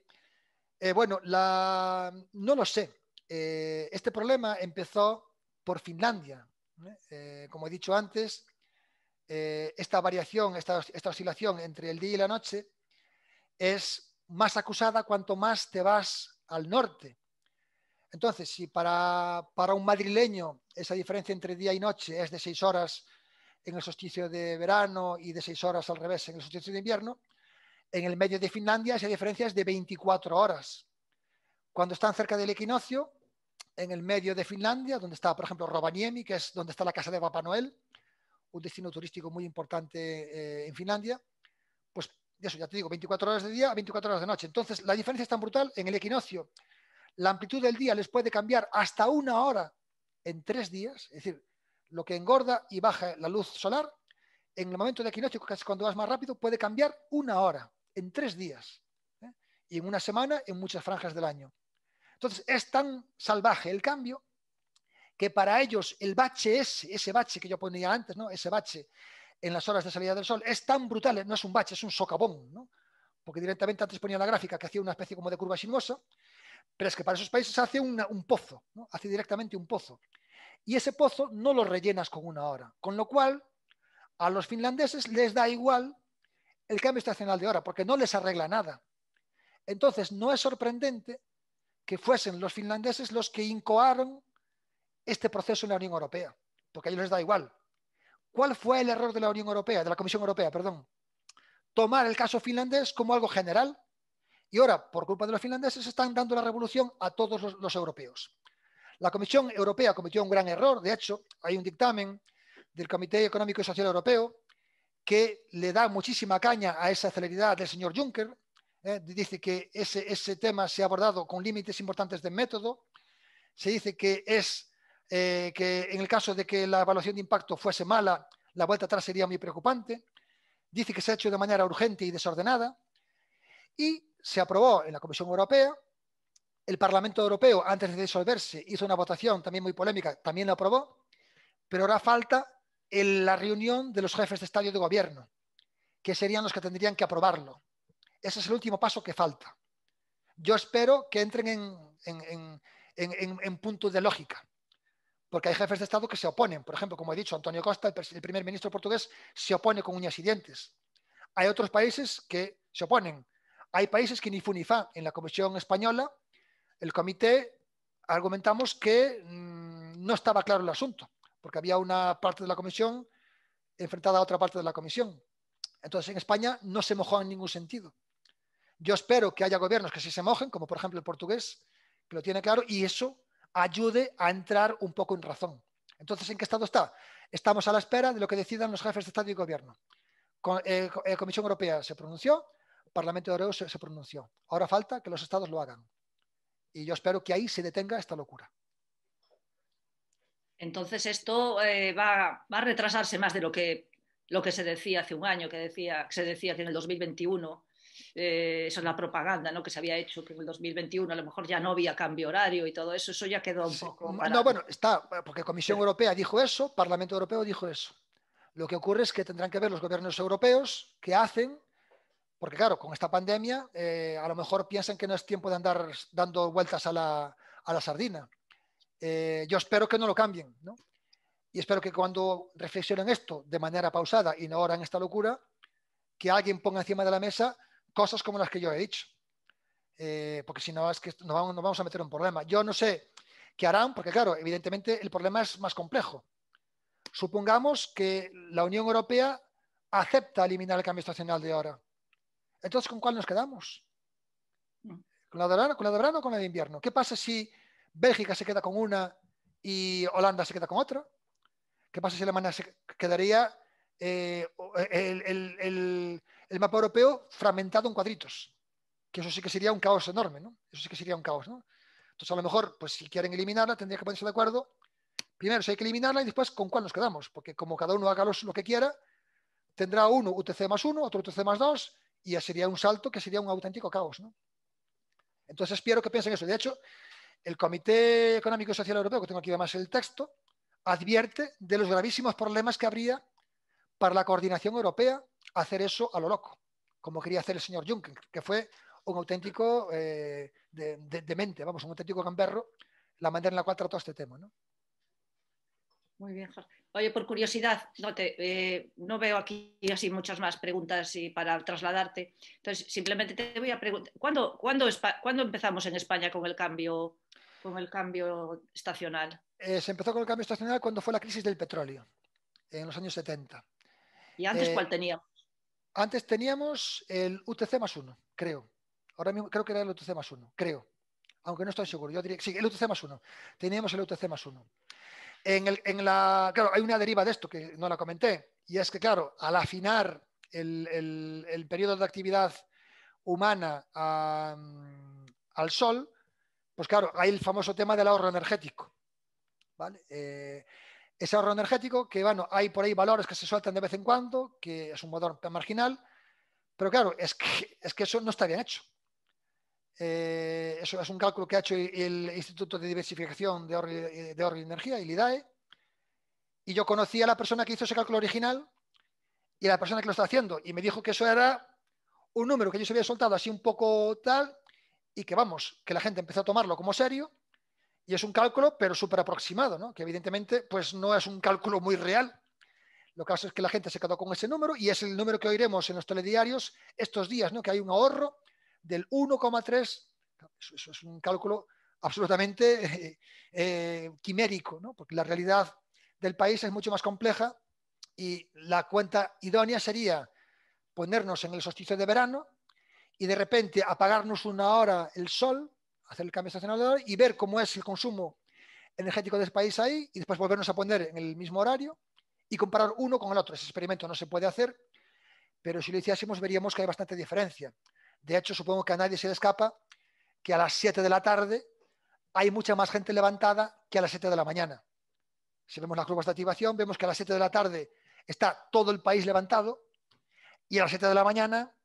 Eh, bueno, la... no lo sé. Eh, este problema empezó por Finlandia. como he dicho antes, eh, esta variación, esta, oscilación entre el día y la noche es más acusada cuanto más te vas al norte. Entonces, si para, un madrileño esa diferencia entre día y noche es de seis horas en el solsticio de verano y de seis horas al revés en el solsticio de invierno, en el medio de Finlandia esa diferencia es de 24 horas. Cuando están cerca del equinoccio, en el medio de Finlandia, donde está, por ejemplo, Rovaniemi, que es donde está la casa de Papá Noel, un destino turístico muy importante eh, en Finlandia, pues eso ya te digo, 24 horas de día a 24 horas de noche. Entonces, la diferencia es tan brutal en el equinoccio. La amplitud del día les puede cambiar hasta una hora en tres días, es decir, lo que engorda y baja la luz solar, en el momento de equinoccio, que es cuando vas más rápido, puede cambiar una hora en tres días ¿eh? y en una semana en muchas franjas del año. Entonces, es tan salvaje el cambio que para ellos el bache ese, ese bache que yo ponía antes, ¿no? ese bache en las horas de salida del sol, es tan brutal, no es un bache, es un socavón, ¿no? porque directamente antes ponía la gráfica que hacía una especie como de curva sinuosa, pero es que para esos países hace un pozo, hace directamente un pozo. Y ese pozo no lo rellenas con una hora, con lo cual a los finlandeses les da igual el cambio estacional de hora, porque no les arregla nada. Entonces, no es sorprendente que fuesen los finlandeses los que incoaron este proceso en la Unión Europea, porque a ellos les da igual. ¿Cuál fue el error de la Unión Europea, de la Comisión Europea, perdón? Tomar el caso finlandés como algo general y ahora, por culpa de los finlandeses, están dando la revolución a todos los, europeos. La Comisión Europea cometió un gran error, de hecho, hay un dictamen del Comité Económico y Social Europeo que le da muchísima caña a esa celeridad del señor Juncker, ¿eh? dice que ese, ese tema se ha abordado con límites importantes de método, se dice que es eh, que en el caso de que la evaluación de impacto fuese mala, la vuelta atrás sería muy preocupante. Dice que se ha hecho de manera urgente y desordenada. Y se aprobó en la Comisión Europea. El Parlamento Europeo, antes de disolverse, hizo una votación también muy polémica, también la aprobó. Pero ahora falta la reunión de los jefes de estadio de gobierno, que serían los que tendrían que aprobarlo. Ese es el último paso que falta. Yo espero que entren en, en, en puntos de lógica porque hay jefes de Estado que se oponen. Por ejemplo, como he dicho, Antonio Costa, el, primer ministro portugués, se opone con uñas y dientes. Hay otros países que se oponen. Hay países que ni funifa. En la Comisión Española, el comité argumentamos que mm, no estaba claro el asunto, porque había una parte de la comisión enfrentada a otra parte de la comisión. Entonces, en España no se mojó en ningún sentido. Yo espero que haya gobiernos que sí se mojen, como por ejemplo el portugués, que lo tiene claro, y eso ayude a entrar un poco en razón. Entonces, ¿en qué estado está? Estamos a la espera de lo que decidan los jefes de Estado y Gobierno. La eh, eh, Comisión Europea se pronunció, Parlamento Europeo se, se pronunció. Ahora falta que los estados lo hagan. Y yo espero que ahí se detenga esta locura. Entonces esto eh, va, a retrasarse más de lo que, lo que se decía hace un año, que, decía, que se decía que en el 2021 eh, eso es la propaganda ¿no? que se había hecho, en el 2021 a lo mejor ya no había cambio horario y todo eso, eso ya quedó un poco. No, bueno, está, porque Comisión Europea dijo eso, Parlamento Europeo dijo eso. Lo que ocurre es que tendrán que ver los gobiernos europeos qué hacen, porque claro, con esta pandemia eh, a lo mejor piensan que no es tiempo de andar dando vueltas a la, a la sardina. Eh, yo espero que no lo cambien, ¿no? Y espero que cuando reflexionen esto de manera pausada y no ahora en esta locura, que alguien ponga encima de la mesa cosas como las que yo he dicho. Eh, porque si no, es que nos vamos, a meter en un problema. Yo no sé qué harán, porque claro, evidentemente el problema es más complejo. Supongamos que la Unión Europea acepta eliminar el cambio estacional de ahora. Entonces, ¿con cuál nos quedamos? ¿Con la, de verano, ¿Con la de o con la de invierno? ¿Qué pasa si Bélgica se queda con una y Holanda se queda con otra? ¿Qué pasa si Alemania se quedaría eh, el, el mapa europeo fragmentado en cuadritos, que eso sí que sería un caos enorme, ¿no? Eso sí que sería un caos, ¿no? Entonces, a lo mejor, pues si quieren eliminarla, tendría que ponerse de acuerdo. Primero, si hay que eliminarla y después con cuál nos quedamos, porque como cada uno haga lo que quiera, tendrá uno UTC más uno, otro UTC más dos, y ya sería un salto que sería un auténtico caos, Entonces, espero que piensen eso. De hecho, el Comité Económico y Social Europeo, que tengo aquí además el texto, advierte de los gravísimos problemas que habría para la coordinación europea hacer eso a lo loco, como quería hacer el señor Juncker, que fue un auténtico eh, de, demente, vamos, un auténtico gamberro, la manera en la cual trató este tema. Muy bien, Jorge. Oye, por curiosidad, no, te, eh, veo aquí así muchas más preguntas y para trasladarte. Entonces, simplemente te voy a preguntar, ¿cuándo, cuándo, empezamos en España con el cambio, estacional? Eh, se empezó con el cambio estacional cuando fue la crisis del petróleo, en los años 70. ¿Y antes cuál tenía? Antes teníamos el UTC más uno, creo. Ahora mismo creo que era el UTC más uno, creo. Aunque no estoy seguro. Yo diría, sí, el UTC más uno. Teníamos el UTC más uno. En, la, claro, hay una deriva de esto que no la comenté. Y es que, claro, al afinar el, periodo de actividad humana al sol, pues claro, hay el famoso tema del ahorro energético. ¿vale? Eh, ese ahorro energético, que bueno, hay por ahí valores que se sueltan de vez en cuando, que es un motor marginal, pero claro, es que, es que eso no está bien hecho. Eh, eso es un cálculo que ha hecho el Instituto de Diversificación de Ahorro, eh, de Ahorro y Energía, el IDAE, y yo conocí a la persona que hizo ese cálculo original y a la persona que lo está haciendo, y me dijo que eso era un número que yo se había soltado así un poco tal, y que vamos, que la gente empezó a tomarlo como serio, y es un cálculo, pero súper aproximado, ¿no? que evidentemente pues, no es un cálculo muy real. Lo que pasa es que la gente se quedó con ese número y es el número que oiremos en los telediarios estos días, ¿no? que hay un ahorro del 1,3. Eso es un cálculo absolutamente eh, eh, quimérico, ¿no? porque la realidad del país es mucho más compleja y la cuenta idónea sería ponernos en el solsticio de verano y de repente apagarnos una hora el sol hacer el cambio estacional y ver cómo es el consumo energético de ese país ahí y después volvernos a poner en el mismo horario y comparar uno con el otro. Ese experimento no se puede hacer, pero si lo hiciésemos veríamos que hay bastante diferencia. De hecho, supongo que a nadie se le escapa que a las 7 de la tarde hay mucha más gente levantada que a las 7 de la mañana. Si vemos las curvas de activación, vemos que a las 7 de la tarde está todo el país levantado y a las 7 de la mañana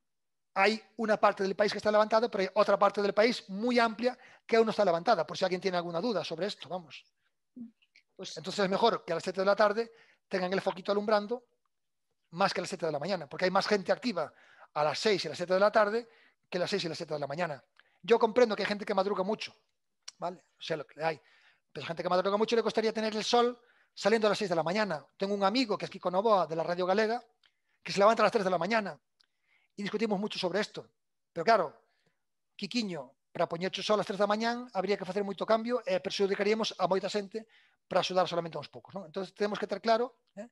hay una parte del país que está levantada, pero hay otra parte del país muy amplia que aún no está levantada, por si alguien tiene alguna duda sobre esto, vamos. Pues Entonces es mejor que a las 7 de la tarde tengan el foquito alumbrando más que a las 7 de la mañana, porque hay más gente activa a las 6 y a las 7 de la tarde que a las 6 y a las 7 de la mañana. Yo comprendo que hay gente que madruga mucho, ¿vale? O sea, lo que hay. Pero gente que madruga mucho le costaría tener el sol saliendo a las 6 de la mañana. Tengo un amigo que es Kiko Novoa de la Radio Galega, que se levanta a las 3 de la mañana e discutimos moito sobre isto. Pero claro, Quiquiño, para poñer só as 3 da mañán, habría que facer moito cambio e perxudicaríamos a moita xente para axudar solamente a uns poucos. Non? Entón, temos que ter claro eh,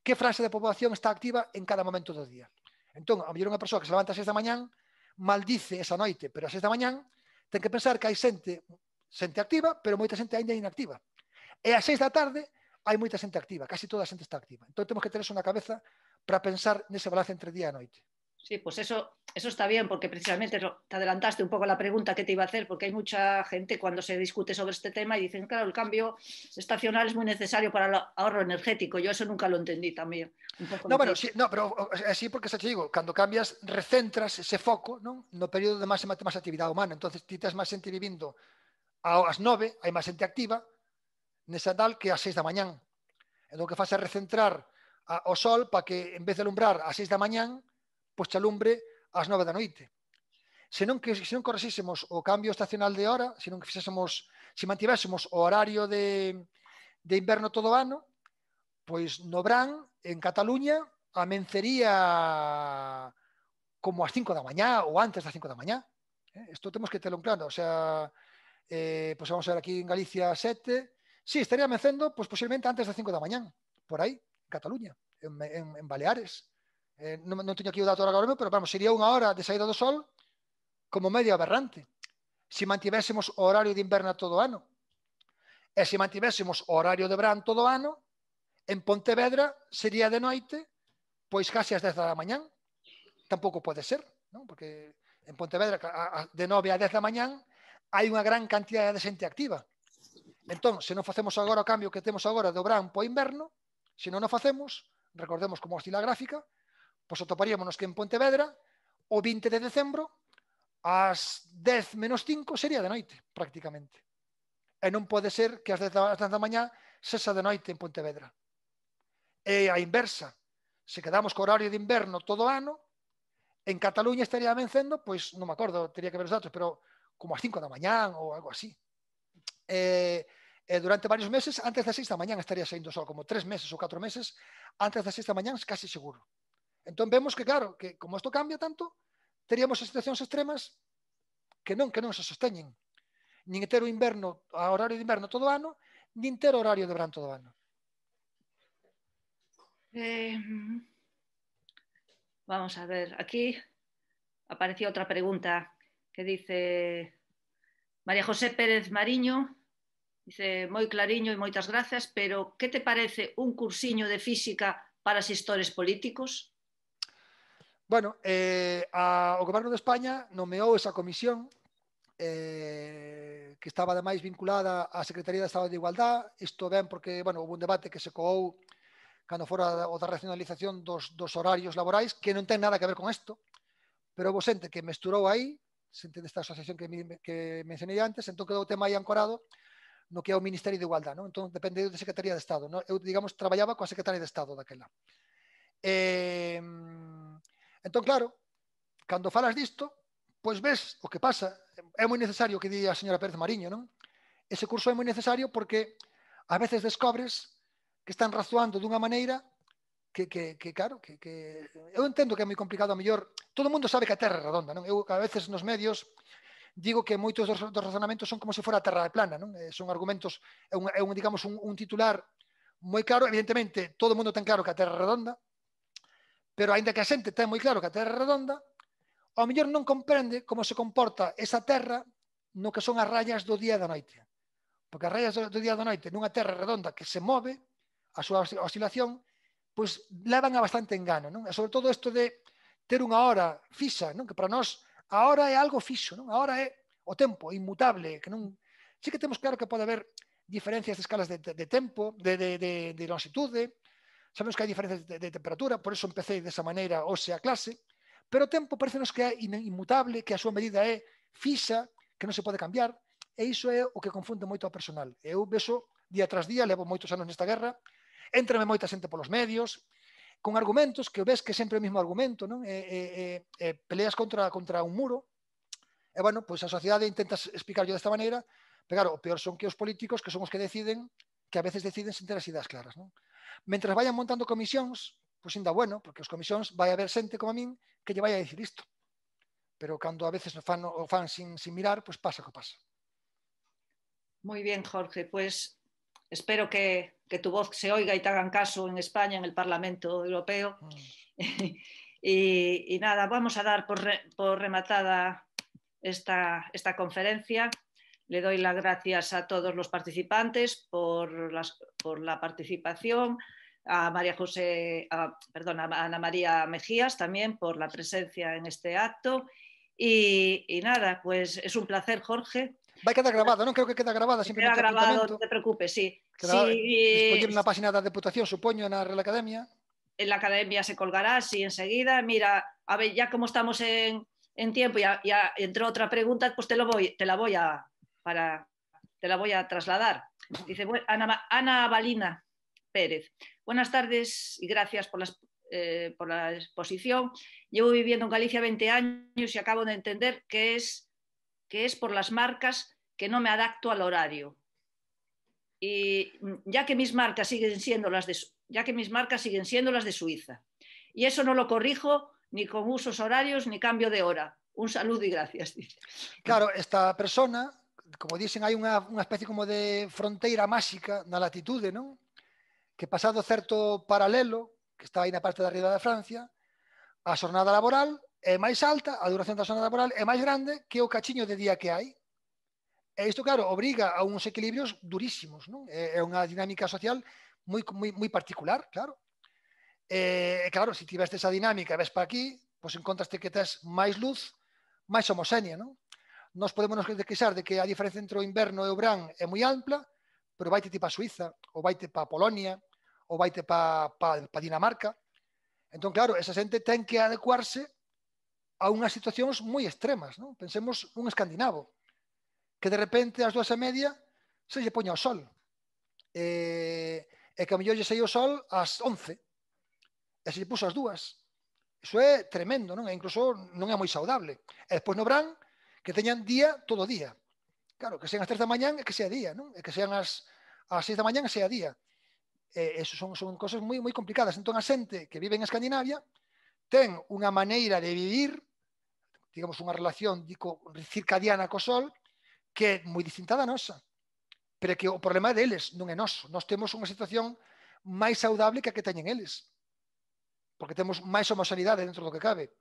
que frase da poboación está activa en cada momento do día. Entón, a mellor unha persoa que se levanta a 6 da mañán, maldice esa noite, pero a 6 da mañán, ten que pensar que hai xente, xente activa, pero moita xente ainda inactiva. E a 6 da tarde, hai moita xente activa, casi toda a xente está activa. Entón, temos que ter eso na cabeza para pensar nese balance entre día e noite. Sí, pues eso, eso está bien, porque precisamente te adelantaste un poco la pregunta que te iba a hacer, porque hay mucha gente cuando se discute sobre este tema y dicen, claro, el cambio estacional es muy necesario para el ahorro energético. Yo eso nunca lo entendí también. Un poco no, bueno, sí, no, pero así porque se te digo, cuando cambias, recentras ese foco ¿no? no período de máxima más actividad humana. Entonces, ti más gente viviendo vivindo ás 9, hai máis xente activa, nesa tal que ás seis da mañana. Entonces, lo que faz es recentrar a, o sol para que, en vez de alumbrar ás seis da mañana, posta lumbre ás nove da noite. Se non, que, se non corresísemos o cambio estacional de hora, se non que fixésemos, se mantivésemos o horario de, de inverno todo o ano, pois no Brán, en Cataluña, amencería como ás 5 da mañá ou antes das 5 da mañá. Eh, isto temos que telo en claro. O sea, eh, pois vamos a ver aquí en Galicia 7, sí, estaría amencendo pois, posiblemente antes das 5 da mañá, por aí, en Cataluña, en, en, en Baleares eh, non, non teño aquí o dato agora mesmo, pero vamos, sería unha hora de saída do sol como medio aberrante se mantivésemos o horario de inverna todo o ano. E se mantivésemos o horario de verán todo o ano, en Pontevedra sería de noite, pois casi as 10 da mañán. Tampouco pode ser, non? porque en Pontevedra de 9 a 10 da mañán hai unha gran cantidad de xente activa. Entón, se non facemos agora o cambio que temos agora do verán para o inverno, se non o facemos, recordemos como oscila a gráfica, pois atoparíamos que en Pontevedra o 20 de decembro ás 10 menos 5 sería de noite, prácticamente. E non pode ser que ás 10 da, 10 da mañá sexa de noite en Pontevedra. E a inversa, se quedamos co horario de inverno todo o ano, en Cataluña estaría vencendo, pois non me acordo, teria que ver os datos, pero como ás 5 da mañán ou algo así. E, e durante varios meses, antes das 6 da mañán estaría saindo sol, como 3 meses ou 4 meses, antes das 6 da mañán casi seguro. Entón vemos que, claro, que como isto cambia tanto, teríamos situacións extremas que non que non se sosteñen. Nin ter o inverno, a horario de inverno todo o ano, nin ter o horario de verán todo o ano. Eh, vamos a ver, aquí aparecía outra pregunta que dice María José Pérez Mariño, dice, moi clariño e moitas gracias, pero que te parece un cursiño de física para asistores políticos? Bueno, eh, a, o Goberno de España nomeou esa comisión eh, que estaba ademais vinculada á Secretaría de Estado de Igualdad. Isto ben porque, bueno, houve un debate que se coou cando fora o da racionalización dos, dos horarios laborais, que non ten nada que ver con isto, pero houve xente que mesturou aí, xente desta asociación que, que mencionei antes, entón quedou o tema aí ancorado no que é o Ministerio de Igualdad, non? entón depende da Secretaría de Estado. Non? Eu, digamos, traballaba coa Secretaría de Estado daquela. Eh, Entón, claro, cando falas disto, pois ves o que pasa. É moi necesario que di a señora Pérez Mariño, non? Ese curso é moi necesario porque a veces descobres que están razoando dunha maneira que, que, que claro, que, que... eu entendo que é moi complicado a mellor. Todo mundo sabe que a Terra é redonda, non? Eu a veces nos medios digo que moitos dos, dos razonamentos son como se fora a Terra plana, non? Eh, son argumentos, é un, é un digamos, un, un titular moi claro, evidentemente, todo mundo ten claro que a Terra é redonda, Pero aínda que a xente ten moi claro que a Terra é redonda, ao mellor non comprende como se comporta esa Terra no que son as rayas do día e da noite. Porque as rayas do día e da noite nunha Terra redonda que se move, a súa oscilación, pois levan a bastante engano, non? E sobre todo isto de ter unha hora fixa, non? Que para nós a hora é algo fixo, non? A hora é o tempo inmutable, que non Sí que temos claro que pode haber diferencias de escalas de, de, de tempo, de, de, de, de longitude, sabemos que hai diferencias de, de temperatura, por eso empecé desa maneira hoxe a clase, pero o tempo parecenos que é inmutable, que a súa medida é fixa, que non se pode cambiar, e iso é o que confunde moito a personal. Eu vexo día tras día, levo moitos anos nesta guerra, entrame moita xente polos medios, con argumentos que ves que sempre o mesmo argumento, non? E, e, e, e peleas contra contra un muro, e, bueno, pois a sociedade intenta explicarlo desta maneira, pero claro, o peor son que os políticos, que son os que deciden que a veces deciden sin tener ideas claras. Mientras vayan montando comisiones, pues ainda bueno, porque comisiones vaya a haber gente como a mí que le vaya a decir esto. Pero cuando a veces nos fan, o fan sin, mirar, pues pasa que pasa. Muy bien, Jorge. Pues espero que, tu voz se oiga y te hagan caso en España, en el Parlamento Europeo. Mm. y, nada, vamos a dar por, rematada esta, esta conferencia. Le doy las gracias a todos los participantes por, las, la participación, a María José, a Ana María Mejías también por la presencia en este acto. Y, nada, pues es un placer, Jorge. Va a quedar grabado, ¿no? Creo que queda grabada. queda grabado, no te preocupes, sí. sí eh, en la página Deputación, supongo, en la Real Academia. En la Academia se colgará, sí, enseguida. Mira, a ver, ya como estamos en, tiempo y, entró otra pregunta, pues te, voy, te la voy a, para, te la voy a trasladar. Dice Ana, Ana Balina Pérez. Buenas tardes y gracias por la eh, exposición. Llevo viviendo en Galicia 20 años y acabo de entender que es, que es por las marcas que no me adapto al horario. Y ya que mis marcas siguen siendo las de, ya que mis marcas siguen siendo las de Suiza. Y eso no lo corrijo ni con usos horarios ni cambio de hora. Un saludo y gracias. Claro, esta persona como dicen, hai unha, unha especie como de fronteira máxica na latitude, non? Que pasado certo paralelo, que está aí na parte da arriba da Francia, a xornada laboral é máis alta, a duración da xornada laboral é máis grande que o cachiño de día que hai. E isto, claro, obriga a uns equilibrios durísimos, non? É unha dinámica social moi, moi, moi particular, claro. E, claro, se tiveste esa dinámica e ves para aquí, pois encontraste que tes máis luz, máis homoxenia, non? nós podemos nos queixar de que a diferencia entre o inverno e o verán é moi ampla, pero vaite ti a Suiza, ou vaite pa Polonia, ou vaite pa, pa, pa Dinamarca. Entón, claro, esa xente ten que adecuarse a unhas situacións moi extremas. Non? Pensemos un escandinavo, que de repente ás dúas e media se lle poña o sol. E, e que a mellor lle saía o sol ás 11 e se lle puso ás dúas. Iso é tremendo, non? E incluso non é moi saudable. E despois no brán, que teñan día todo o día. Claro, que sean as 3 da mañán e que sea día, non? E que sean as, as 6 da mañán e sea día. E, eso son, son cosas moi moi complicadas. Entón, a xente que vive en Escandinavia ten unha maneira de vivir, digamos, unha relación dico, circadiana co sol, que é moi distinta da nosa. Pero que o problema é deles, non é noso. Nós temos unha situación máis saudable que a que teñen eles. Porque temos máis homosanidade dentro do que cabe.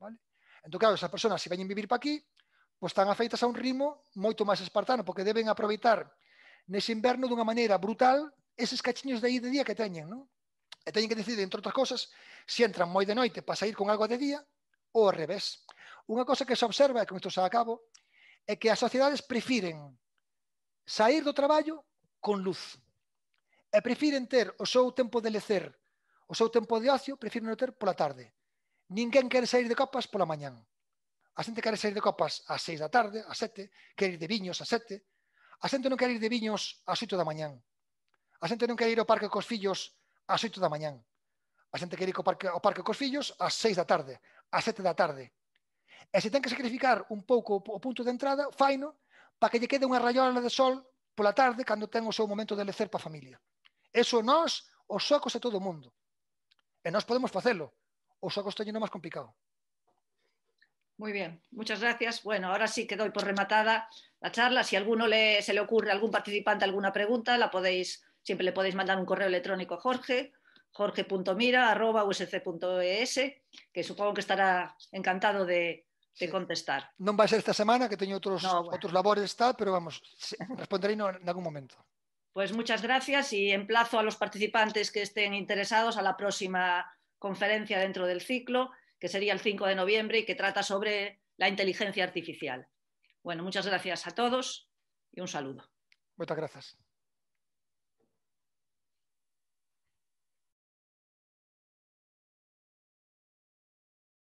Vale? Entón, claro, esas personas, se veñen vivir para aquí, pois están afeitas a un ritmo moito máis espartano, porque deben aproveitar nese inverno dunha maneira brutal eses cachiños de aí de día que teñen, non? E teñen que decidir, entre outras cosas, se entran moi de noite para sair con algo de día ou ao revés. Unha cosa que se observa, e con isto se acabo, é que as sociedades prefiren sair do traballo con luz. E prefiren ter o seu tempo de lecer, o seu tempo de ocio, prefiren ter pola tarde. Ninguén quere sair de copas pola mañán. A xente quere sair de copas ás 6 da tarde, ás 7, quere ir de viños ás 7. A xente non quere ir de viños ás 8 da mañán. A xente non quere ir ao parque cos fillos ás 8 da mañán. A xente quere ir ao parque, ao parque cos fillos ás 6 da tarde, ás 7 da tarde. E se ten que sacrificar un pouco o punto de entrada, faino para que lle quede unha rayola de sol pola tarde cando ten o seu momento de lecer pa familia. Eso nós, os socos e todo o mundo. E nós podemos facelo. Os socos teñen o máis complicado. Muy bien, muchas gracias. Bueno, ahora sí que doy por rematada la charla. Si a alguno le, se le ocurre, a algún participante, alguna pregunta, la podéis, siempre le podéis mandar un correo electrónico a Jorge, jorge.mira.usc.es, que supongo que estará encantado de, contestar. No va a ser esta semana, que tengo otros, otros labores, tal, pero vamos, responderé en algún momento. Pues muchas gracias y emplazo a los participantes que estén interesados a la próxima conferencia dentro del ciclo que sería el 5 de noviembre y que trata sobre la inteligencia artificial. Bueno, muchas gracias a todos y un saludo. Muchas gracias.